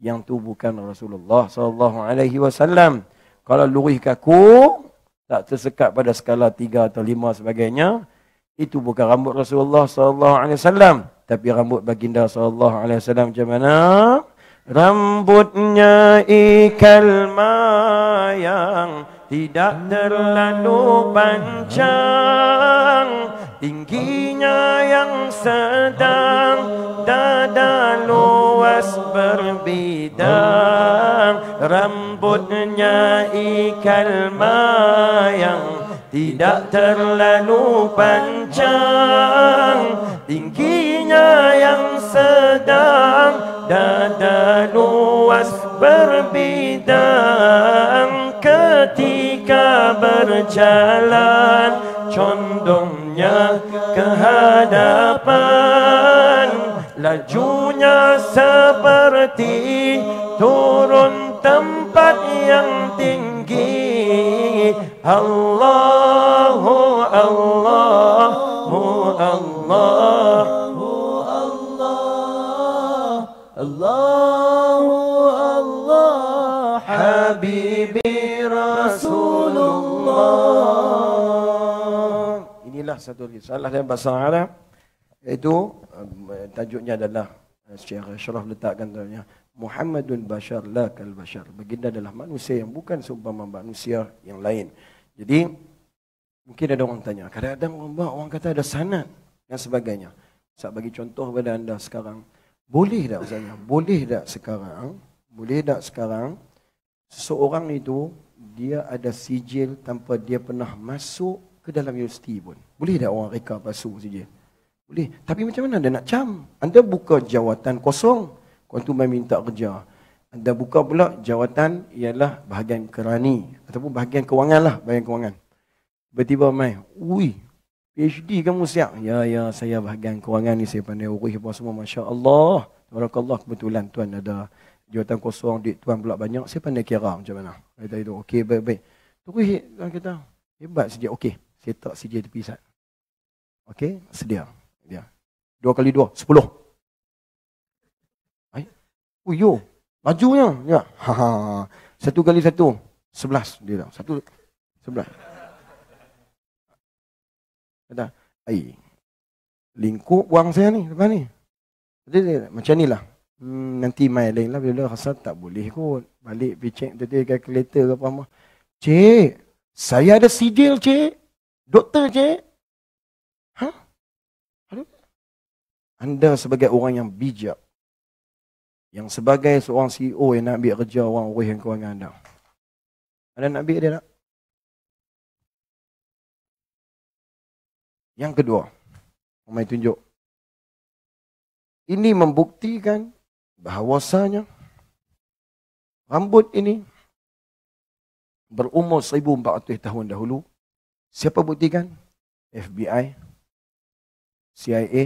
yang tu bukan Rasulullah sallallahu alaihi wasallam kalau lurus kaku tak tersekat pada skala 3 atau 5 sebagainya itu bukan rambut Rasulullah sallallahu alaihi wasallam tapi rambut baginda sallallahu alaihi wasallam macam mana Rambutnya ikal mayang Tidak terlalu panjang Tingginya yang sedang Dada luas berbidang Rambutnya ikal mayang tidak terlalu panjang tingginya yang sedang dada luas berbidang ketika berjalan condongnya ke hadapan lajunya seperti turun tempat yang tinggi Allah salah satu lagi salah dalam bahasa Arab itu eh, tajuknya adalah eh, Syekh Ashraf letakkan tajuknya Muhammadun Bashar la kal Bashar. Baginda adalah manusia yang bukan seumpama manusia yang lain. Jadi mungkin ada orang tanya, kadang-kadang orang buat orang kata ada sanad dan sebagainya. Saya bagi contoh kepada anda sekarang. Boleh tak usahanya? Boleh tak sekarang? Boleh tak sekarang seseorang itu dia ada sijil tanpa dia pernah masuk ke dalam universiti pun. Boleh tak orang reka pasu saja? Boleh. Tapi macam mana anda nak cam? Anda buka jawatan kosong. Kau tu minta kerja. Anda buka pula jawatan ialah bahagian kerani. Ataupun bahagian kewangan lah. Bahagian kewangan. Tiba-tiba main. Ui. PhD kamu siap? Ya, ya. Saya bahagian kewangan ni. Saya pandai urus apa semua. Masya Allah. Barakallah. Kebetulan tuan ada jawatan kosong. Duit tuan pula banyak. Saya pandai kira macam mana. Kata itu. Okey, baik-baik. Terus tuan kata. Hebat sejak. Okey. Cetak CJ tepi sat. Okey, sedia. Dia. Dua kali dua, sepuluh. Hai. Oh, yo. Lajunya. Ya. Ha, ha, ha. Satu kali satu, sebelas. Dia tahu. Satu, sebelas. Ada, ai. Lingkup buang saya ni, lepas ni. Jadi, macam ni lah. Hmm, nanti mai lain lah bila rasa tak boleh kot. Balik pergi cek tadi kalkulator ke apa-apa. Cik, saya ada sidil cik. Doktor je? Ha? Aduh. Anda sebagai orang yang bijak. Yang sebagai seorang CEO yang nak ambil kerja orang urus yang kewangan anda. Anda nak ambil dia tak? Yang kedua. Umai tunjuk. Ini membuktikan bahawasanya rambut ini berumur 1400 tahun dahulu Siapa buktikan? FBI, CIA,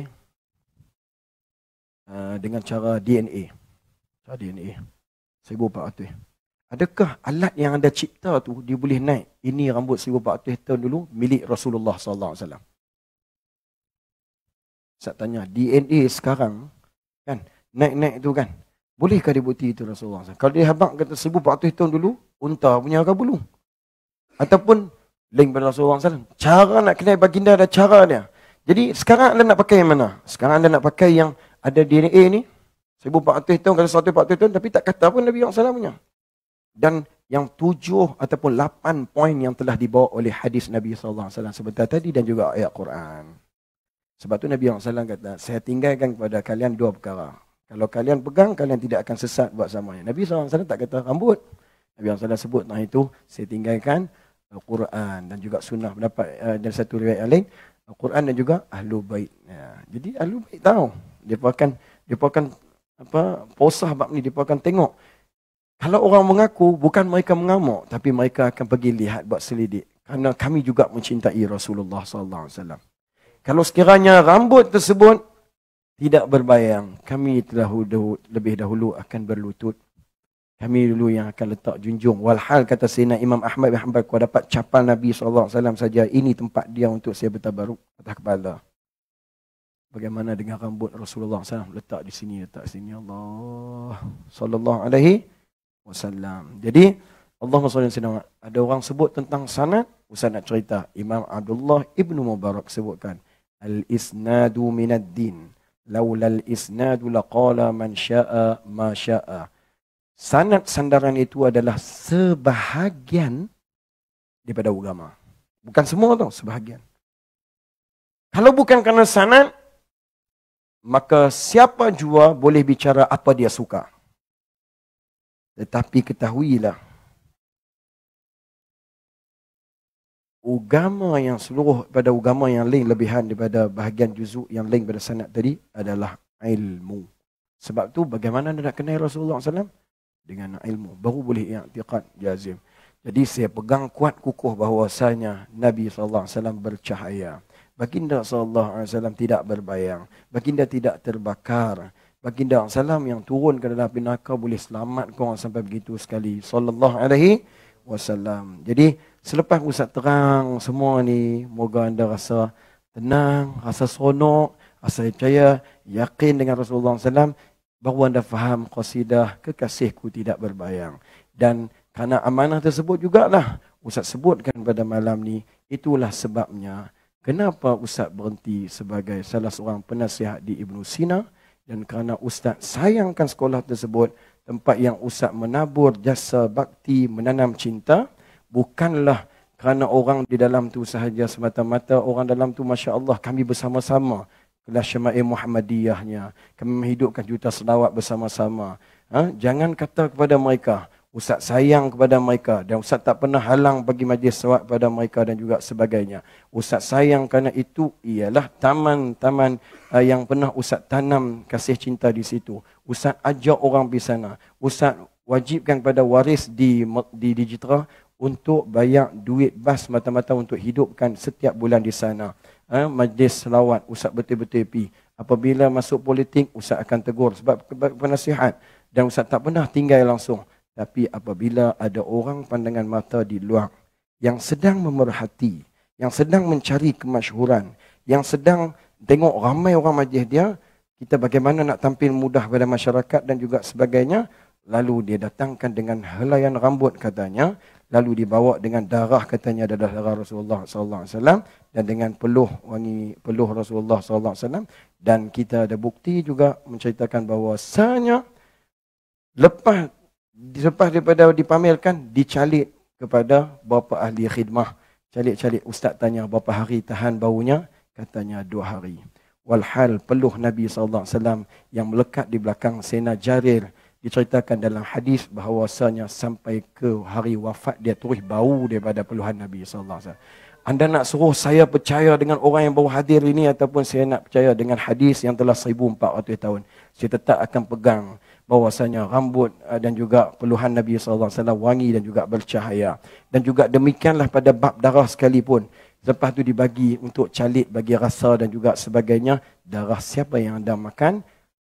uh, dengan cara DNA. Cara DNA. Seribu Pak Atuh. Adakah alat yang anda cipta tu dia boleh naik? Ini rambut Seribu Pak Atuh tahun dulu milik Rasulullah Sallallahu Alaihi Wasallam. Saya tanya, DNA sekarang kan naik-naik tu kan? Bolehkah dia bukti itu Rasulullah SAW? Kalau dia habang kata Seribu Pak Atuh tahun dulu, unta punya ke belum? Ataupun link kepada Rasulullah SAW. Cara nak kenal baginda ada cara dia. Jadi sekarang anda nak pakai yang mana? Sekarang anda nak pakai yang ada DNA ni. 1400 tahun kata 1400 tahun tapi tak kata pun Nabi SAW punya. Dan yang tujuh ataupun lapan poin yang telah dibawa oleh hadis Nabi SAW sebentar tadi dan juga ayat Quran. Sebab tu Nabi SAW kata, saya tinggalkan kepada kalian dua perkara. Kalau kalian pegang, kalian tidak akan sesat buat samanya. Nabi SAW tak kata rambut. Nabi SAW sebut tentang itu, saya tinggalkan Al-Quran dan juga sunnah mendapat uh, eh, dari satu riwayat yang lain Al-Quran dan juga ahlu bait. Ya. Jadi ahlu bait tahu depa akan depa akan apa posah bab ni depa akan tengok kalau orang mengaku bukan mereka mengamuk tapi mereka akan pergi lihat buat selidik kerana kami juga mencintai Rasulullah sallallahu alaihi wasallam. Kalau sekiranya rambut tersebut tidak berbayang, kami terlebih dahulu akan berlutut kami dulu yang akan letak junjung. Walhal kata Sayyidina Imam Ahmad bin Hanbal, kau dapat capal Nabi SAW saja. Ini tempat dia untuk saya bertabaruk atas kepala. Bagaimana dengan rambut Rasulullah SAW? Letak di sini, letak di sini. Allah Sallallahu Alaihi Wasallam. Jadi, Allah SAW ada orang sebut tentang sanat. Usah nak cerita. Imam Abdullah Ibn Mubarak sebutkan. Al-isnadu minad-din. al isnadu laqala man sya'a ma sya'a sanat sandaran itu adalah sebahagian daripada agama. Bukan semua tau, sebahagian. Kalau bukan kerana sanat, maka siapa jua boleh bicara apa dia suka. Tetapi ketahuilah, agama yang seluruh pada agama yang lain lebihan daripada bahagian juzuk yang lain pada sanat tadi adalah ilmu. Sebab tu bagaimana anda nak kenal Rasulullah SAW? dengan ilmu baru boleh i'tiqad jazim jadi saya pegang kuat kukuh bahawasanya Nabi Sallallahu Alaihi Wasallam bercahaya. Baginda Sallallahu Alaihi Wasallam tidak berbayang. Baginda tidak terbakar. Baginda SAW yang turun ke dalam binaka boleh selamat korang sampai begitu sekali. Sallallahu alaihi wasallam. Jadi selepas usah terang semua ni, moga anda rasa tenang, rasa seronok, rasa percaya, yakin dengan Rasulullah Sallam baru anda faham qasidah kekasihku tidak berbayang dan kerana amanah tersebut juga lah ustaz sebutkan pada malam ni itulah sebabnya kenapa ustaz berhenti sebagai salah seorang penasihat di Ibnu Sina dan kerana ustaz sayangkan sekolah tersebut tempat yang ustaz menabur jasa bakti menanam cinta bukanlah kerana orang di dalam tu sahaja semata-mata orang dalam tu masya-Allah kami bersama-sama Kelas Syama'i Muhammadiyahnya. Kami menghidupkan juta selawat bersama-sama. Ha? Jangan kata kepada mereka. Ustaz sayang kepada mereka dan Ustaz tak pernah halang bagi majlis sewat kepada mereka dan juga sebagainya. Ustaz sayang kerana itu ialah taman-taman uh, yang pernah Ustaz tanam kasih cinta di situ. Ustaz ajak orang di sana. Ustaz wajibkan kepada waris di di Digitra untuk bayar duit bas mata-mata untuk hidupkan setiap bulan di sana eh, majlis selawat ustaz betul-betul pi. Apabila masuk politik usah akan tegur sebab penasihat dan usah tak pernah tinggal langsung. Tapi apabila ada orang pandangan mata di luar yang sedang memerhati, yang sedang mencari kemasyhuran, yang sedang tengok ramai orang majlis dia, kita bagaimana nak tampil mudah pada masyarakat dan juga sebagainya, lalu dia datangkan dengan helaian rambut katanya, lalu dibawa dengan darah katanya adalah darah Rasulullah sallallahu alaihi wasallam dan dengan peluh wangi peluh Rasulullah sallallahu alaihi wasallam dan kita ada bukti juga menceritakan bahawasanya lepas selepas daripada dipamerkan dicalit kepada bapa ahli khidmah calit-calit ustaz tanya berapa hari tahan baunya katanya dua hari walhal peluh Nabi sallallahu alaihi wasallam yang melekat di belakang Sena Jarir diceritakan dalam hadis bahawasanya sampai ke hari wafat dia terus bau daripada peluhan Nabi sallallahu alaihi wasallam. Anda nak suruh saya percaya dengan orang yang baru hadir ini ataupun saya nak percaya dengan hadis yang telah 1400 tahun. Saya tetap akan pegang bahawasanya rambut eh, dan juga peluhan Nabi sallallahu alaihi wasallam wangi dan juga bercahaya. Dan juga demikianlah pada bab darah sekalipun. Lepas itu dibagi untuk calit bagi rasa dan juga sebagainya. Darah siapa yang anda makan,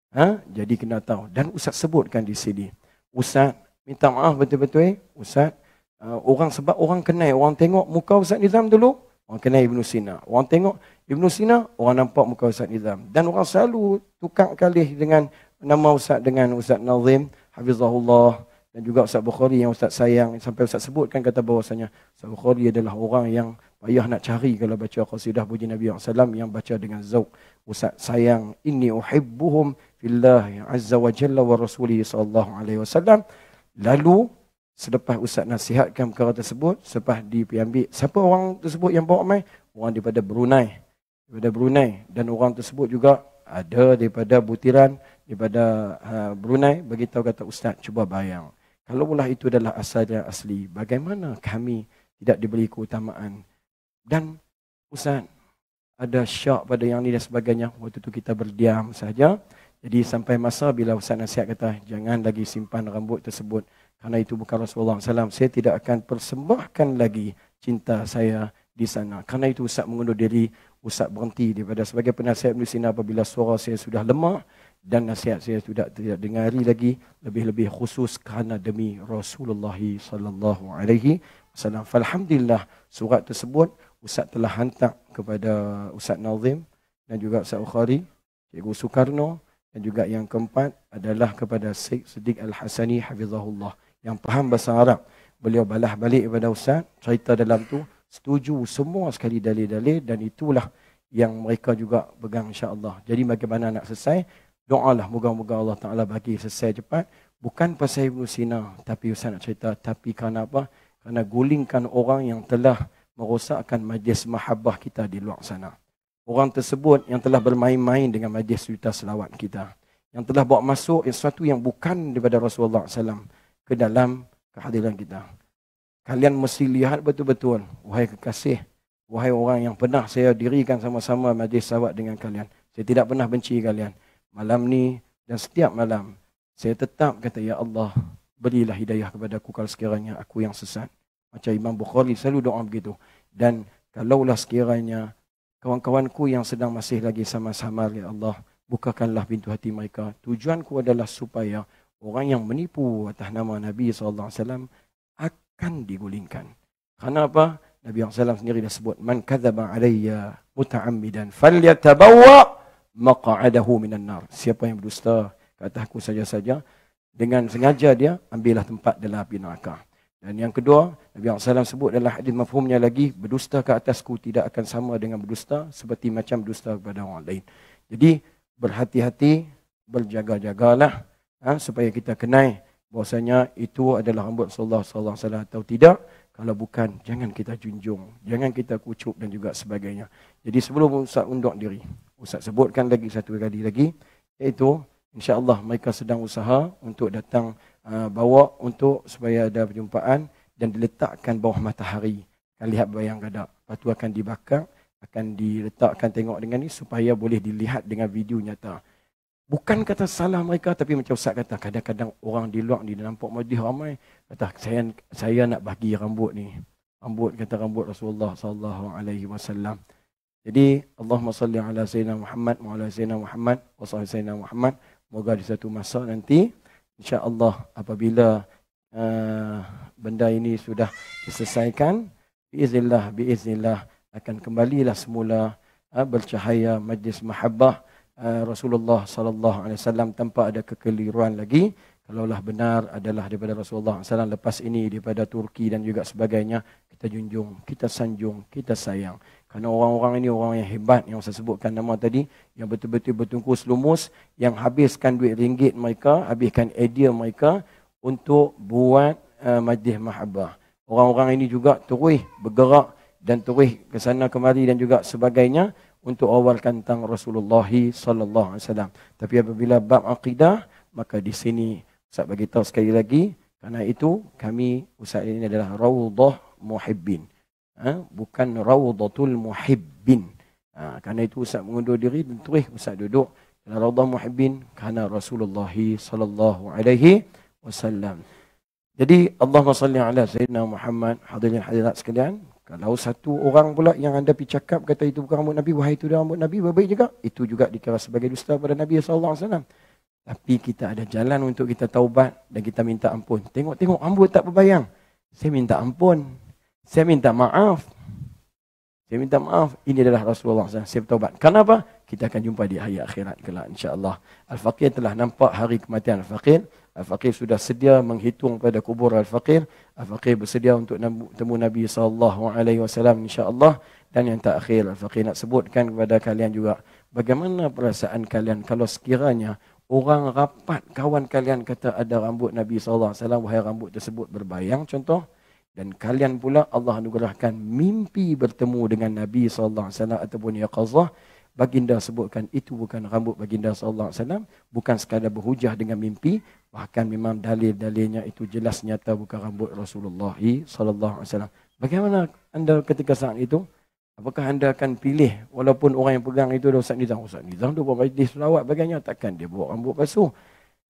Ha? Jadi kena tahu. Dan Ustaz sebutkan di sini. Ustaz, minta maaf betul-betul. Eh? Ustaz, uh, orang sebab orang kenal. Orang tengok muka Ustaz Nizam dulu, orang kenal Ibn Sina. Orang tengok Ibn Sina, orang nampak muka Ustaz Nizam. Dan orang selalu tukar kali dengan nama Ustaz dengan Ustaz Nazim, Hafizahullah. Dan juga Ustaz Bukhari yang Ustaz sayang. Sampai Ustaz sebutkan kata bahawasanya. Ustaz Bukhari adalah orang yang Payah nak cari kalau baca qasidah puji Nabi SAW yang baca dengan zauk. Ustaz sayang, inni uhibbuhum fillah azza wa jalla wa rasulihi sallallahu alaihi wasallam. Lalu selepas ustaz nasihatkan perkara tersebut, selepas diambil, siapa orang tersebut yang bawa mai? Orang daripada Brunei. Daripada Brunei dan orang tersebut juga ada daripada butiran daripada uh, Brunei beritahu kata ustaz cuba bayang kalau itu adalah asalnya asli bagaimana kami tidak diberi keutamaan dan Ustaz ada syak pada yang ni dan sebagainya waktu tu kita berdiam saja jadi sampai masa bila Ustaz nasihat kata jangan lagi simpan rambut tersebut kerana itu bukan Rasulullah SAW saya tidak akan persembahkan lagi cinta saya di sana kerana itu Ustaz mengundur diri Ustaz berhenti daripada sebagai penasihat di sini apabila suara saya sudah lemah dan nasihat saya sudah tidak dengari lagi lebih-lebih khusus kerana demi Rasulullah sallallahu alaihi wasallam. Alhamdulillah surat tersebut Ustaz telah hantar kepada Ustaz Nazim dan juga Ustaz Bukhari, Cikgu Soekarno dan juga yang keempat adalah kepada Syekh Siddiq Al-Hasani Hafizahullah yang faham bahasa Arab. Beliau balah balik kepada Ustaz, cerita dalam tu setuju semua sekali dalil-dalil dan itulah yang mereka juga pegang insya-Allah. Jadi bagaimana nak selesai? Doalah moga-moga Allah Taala bagi selesai cepat. Bukan pasal Ibn Sina, tapi Ustaz nak cerita, tapi kerana apa? Kerana gulingkan orang yang telah merosakkan majlis mahabbah kita di luar sana. Orang tersebut yang telah bermain-main dengan majlis cerita selawat kita. Yang telah bawa masuk yang sesuatu yang bukan daripada Rasulullah SAW ke dalam kehadiran kita. Kalian mesti lihat betul-betul. Wahai kekasih. Wahai orang yang pernah saya dirikan sama-sama majlis selawat dengan kalian. Saya tidak pernah benci kalian. Malam ni dan setiap malam saya tetap kata Ya Allah berilah hidayah kepada aku kalau sekiranya aku yang sesat. Macam Imam Bukhari selalu doa begitu. Dan kalaulah sekiranya kawan-kawanku yang sedang masih lagi sama-sama, Ya Allah, bukakanlah pintu hati mereka. Tujuanku adalah supaya orang yang menipu atas nama Nabi SAW akan digulingkan. Kenapa? Nabi SAW sendiri dah sebut, Man kathaba alaiya muta'amidan falyatabawa maqa'adahu minan nar. Siapa yang berdusta, kata aku saja-saja, dengan sengaja dia, ambillah tempat dalam api neraka. Dan yang kedua, Nabi SAW sebut adalah hadis mafhumnya lagi, berdusta ke atasku tidak akan sama dengan berdusta seperti macam berdusta kepada orang lain. Jadi, berhati-hati, berjaga-jagalah ha, supaya kita kenai bahasanya itu adalah rambut Rasulullah sallallahu alaihi atau tidak kalau bukan jangan kita junjung jangan kita kucuk dan juga sebagainya jadi sebelum ustaz undang diri ustaz sebutkan lagi satu kali lagi iaitu insyaallah mereka sedang usaha untuk datang Uh, bawa untuk supaya ada perjumpaan dan diletakkan bawah matahari. Akan lihat bayang gadak. Lepas tu akan dibakar, akan diletakkan tengok dengan ni supaya boleh dilihat dengan video nyata. Bukan kata salah mereka tapi macam Ustaz kata kadang-kadang orang di luar ni nampak majlis ramai. Kata saya, saya nak bagi rambut ni. Rambut kata rambut Rasulullah sallallahu alaihi wasallam. Jadi Allahumma salli ala sayyidina Muhammad wa ala sayyidina Muhammad wa sallallahu sayyidina Muhammad. Moga di satu masa nanti insyaallah apabila uh, benda ini sudah diselesaikan biiznillah biiznillah akan kembalilah semula uh, bercahaya majlis mahabbah uh, Rasulullah sallallahu alaihi wasallam tanpa ada kekeliruan lagi kalaulah benar adalah daripada Rasulullah SAW lepas ini daripada Turki dan juga sebagainya kita junjung kita sanjung kita sayang kerana orang-orang ini orang yang hebat yang saya sebutkan nama tadi. Yang betul-betul bertungkus lumus. Yang habiskan duit ringgit mereka. Habiskan idea mereka. Untuk buat uh, majlis mahabbah. Orang-orang ini juga terus bergerak. Dan terus ke sana kemari dan juga sebagainya. Untuk awalkan tentang Rasulullah Sallallahu Alaihi Wasallam. Tapi apabila bab akidah. Maka di sini saya bagi tahu sekali lagi. Karena itu kami usaha ini adalah Rawdah Muhibbin ha? bukan raudatul muhibbin. Ha, karena itu Ustaz mengundur diri dan terus Ustaz duduk dalam raudah muhibbin karena Rasulullah sallallahu alaihi wasallam. Jadi Allahumma salli ala Sayyidina Muhammad hadirin hadirat sekalian. Kalau satu orang pula yang anda pergi cakap kata itu bukan rambut Nabi, wahai itu dia rambut Nabi, baik juga. Itu juga dikira sebagai dusta kepada Nabi SAW. Tapi kita ada jalan untuk kita taubat dan kita minta ampun. Tengok-tengok rambut tak berbayang. Saya minta ampun saya minta maaf. Saya minta maaf, ini adalah Rasulullah SAW. Saya bertawabat. Kenapa? Kita akan jumpa di hari akhirat kelak insyaAllah. Al-Faqir telah nampak hari kematian Al-Faqir. Al-Faqir sudah sedia menghitung pada kubur Al-Faqir. Al-Faqir bersedia untuk temu Nabi SAW insyaAllah. Dan yang tak terakhir, Al-Faqir nak sebutkan kepada kalian juga. Bagaimana perasaan kalian kalau sekiranya orang rapat kawan kalian kata ada rambut Nabi SAW, wahai rambut tersebut berbayang contoh dan kalian pula Allah anugerahkan mimpi bertemu dengan Nabi sallallahu alaihi wasallam ataupun yaqazah baginda sebutkan itu bukan rambut baginda sallallahu alaihi wasallam bukan sekadar berhujah dengan mimpi bahkan memang dalil-dalilnya itu jelas nyata bukan rambut Rasulullah sallallahu alaihi wasallam bagaimana anda ketika saat itu apakah anda akan pilih walaupun orang yang pegang itu adalah Ustaz Nizam Ustaz Nizam tu buat di selawat bagainya takkan dia bawa rambut basuh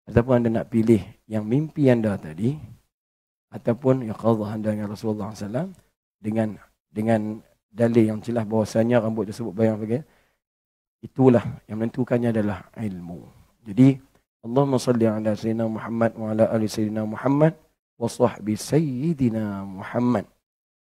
ataupun anda nak pilih yang mimpi anda tadi ataupun iqadhan dengan Rasulullah SAW dengan dengan dalil yang jelas bahawasanya rambut tersebut bayang bagai itulah yang menentukannya adalah ilmu jadi Allahumma salli ala sayyidina Muhammad wa ala ali sayyidina Muhammad wa sahbi sayyidina Muhammad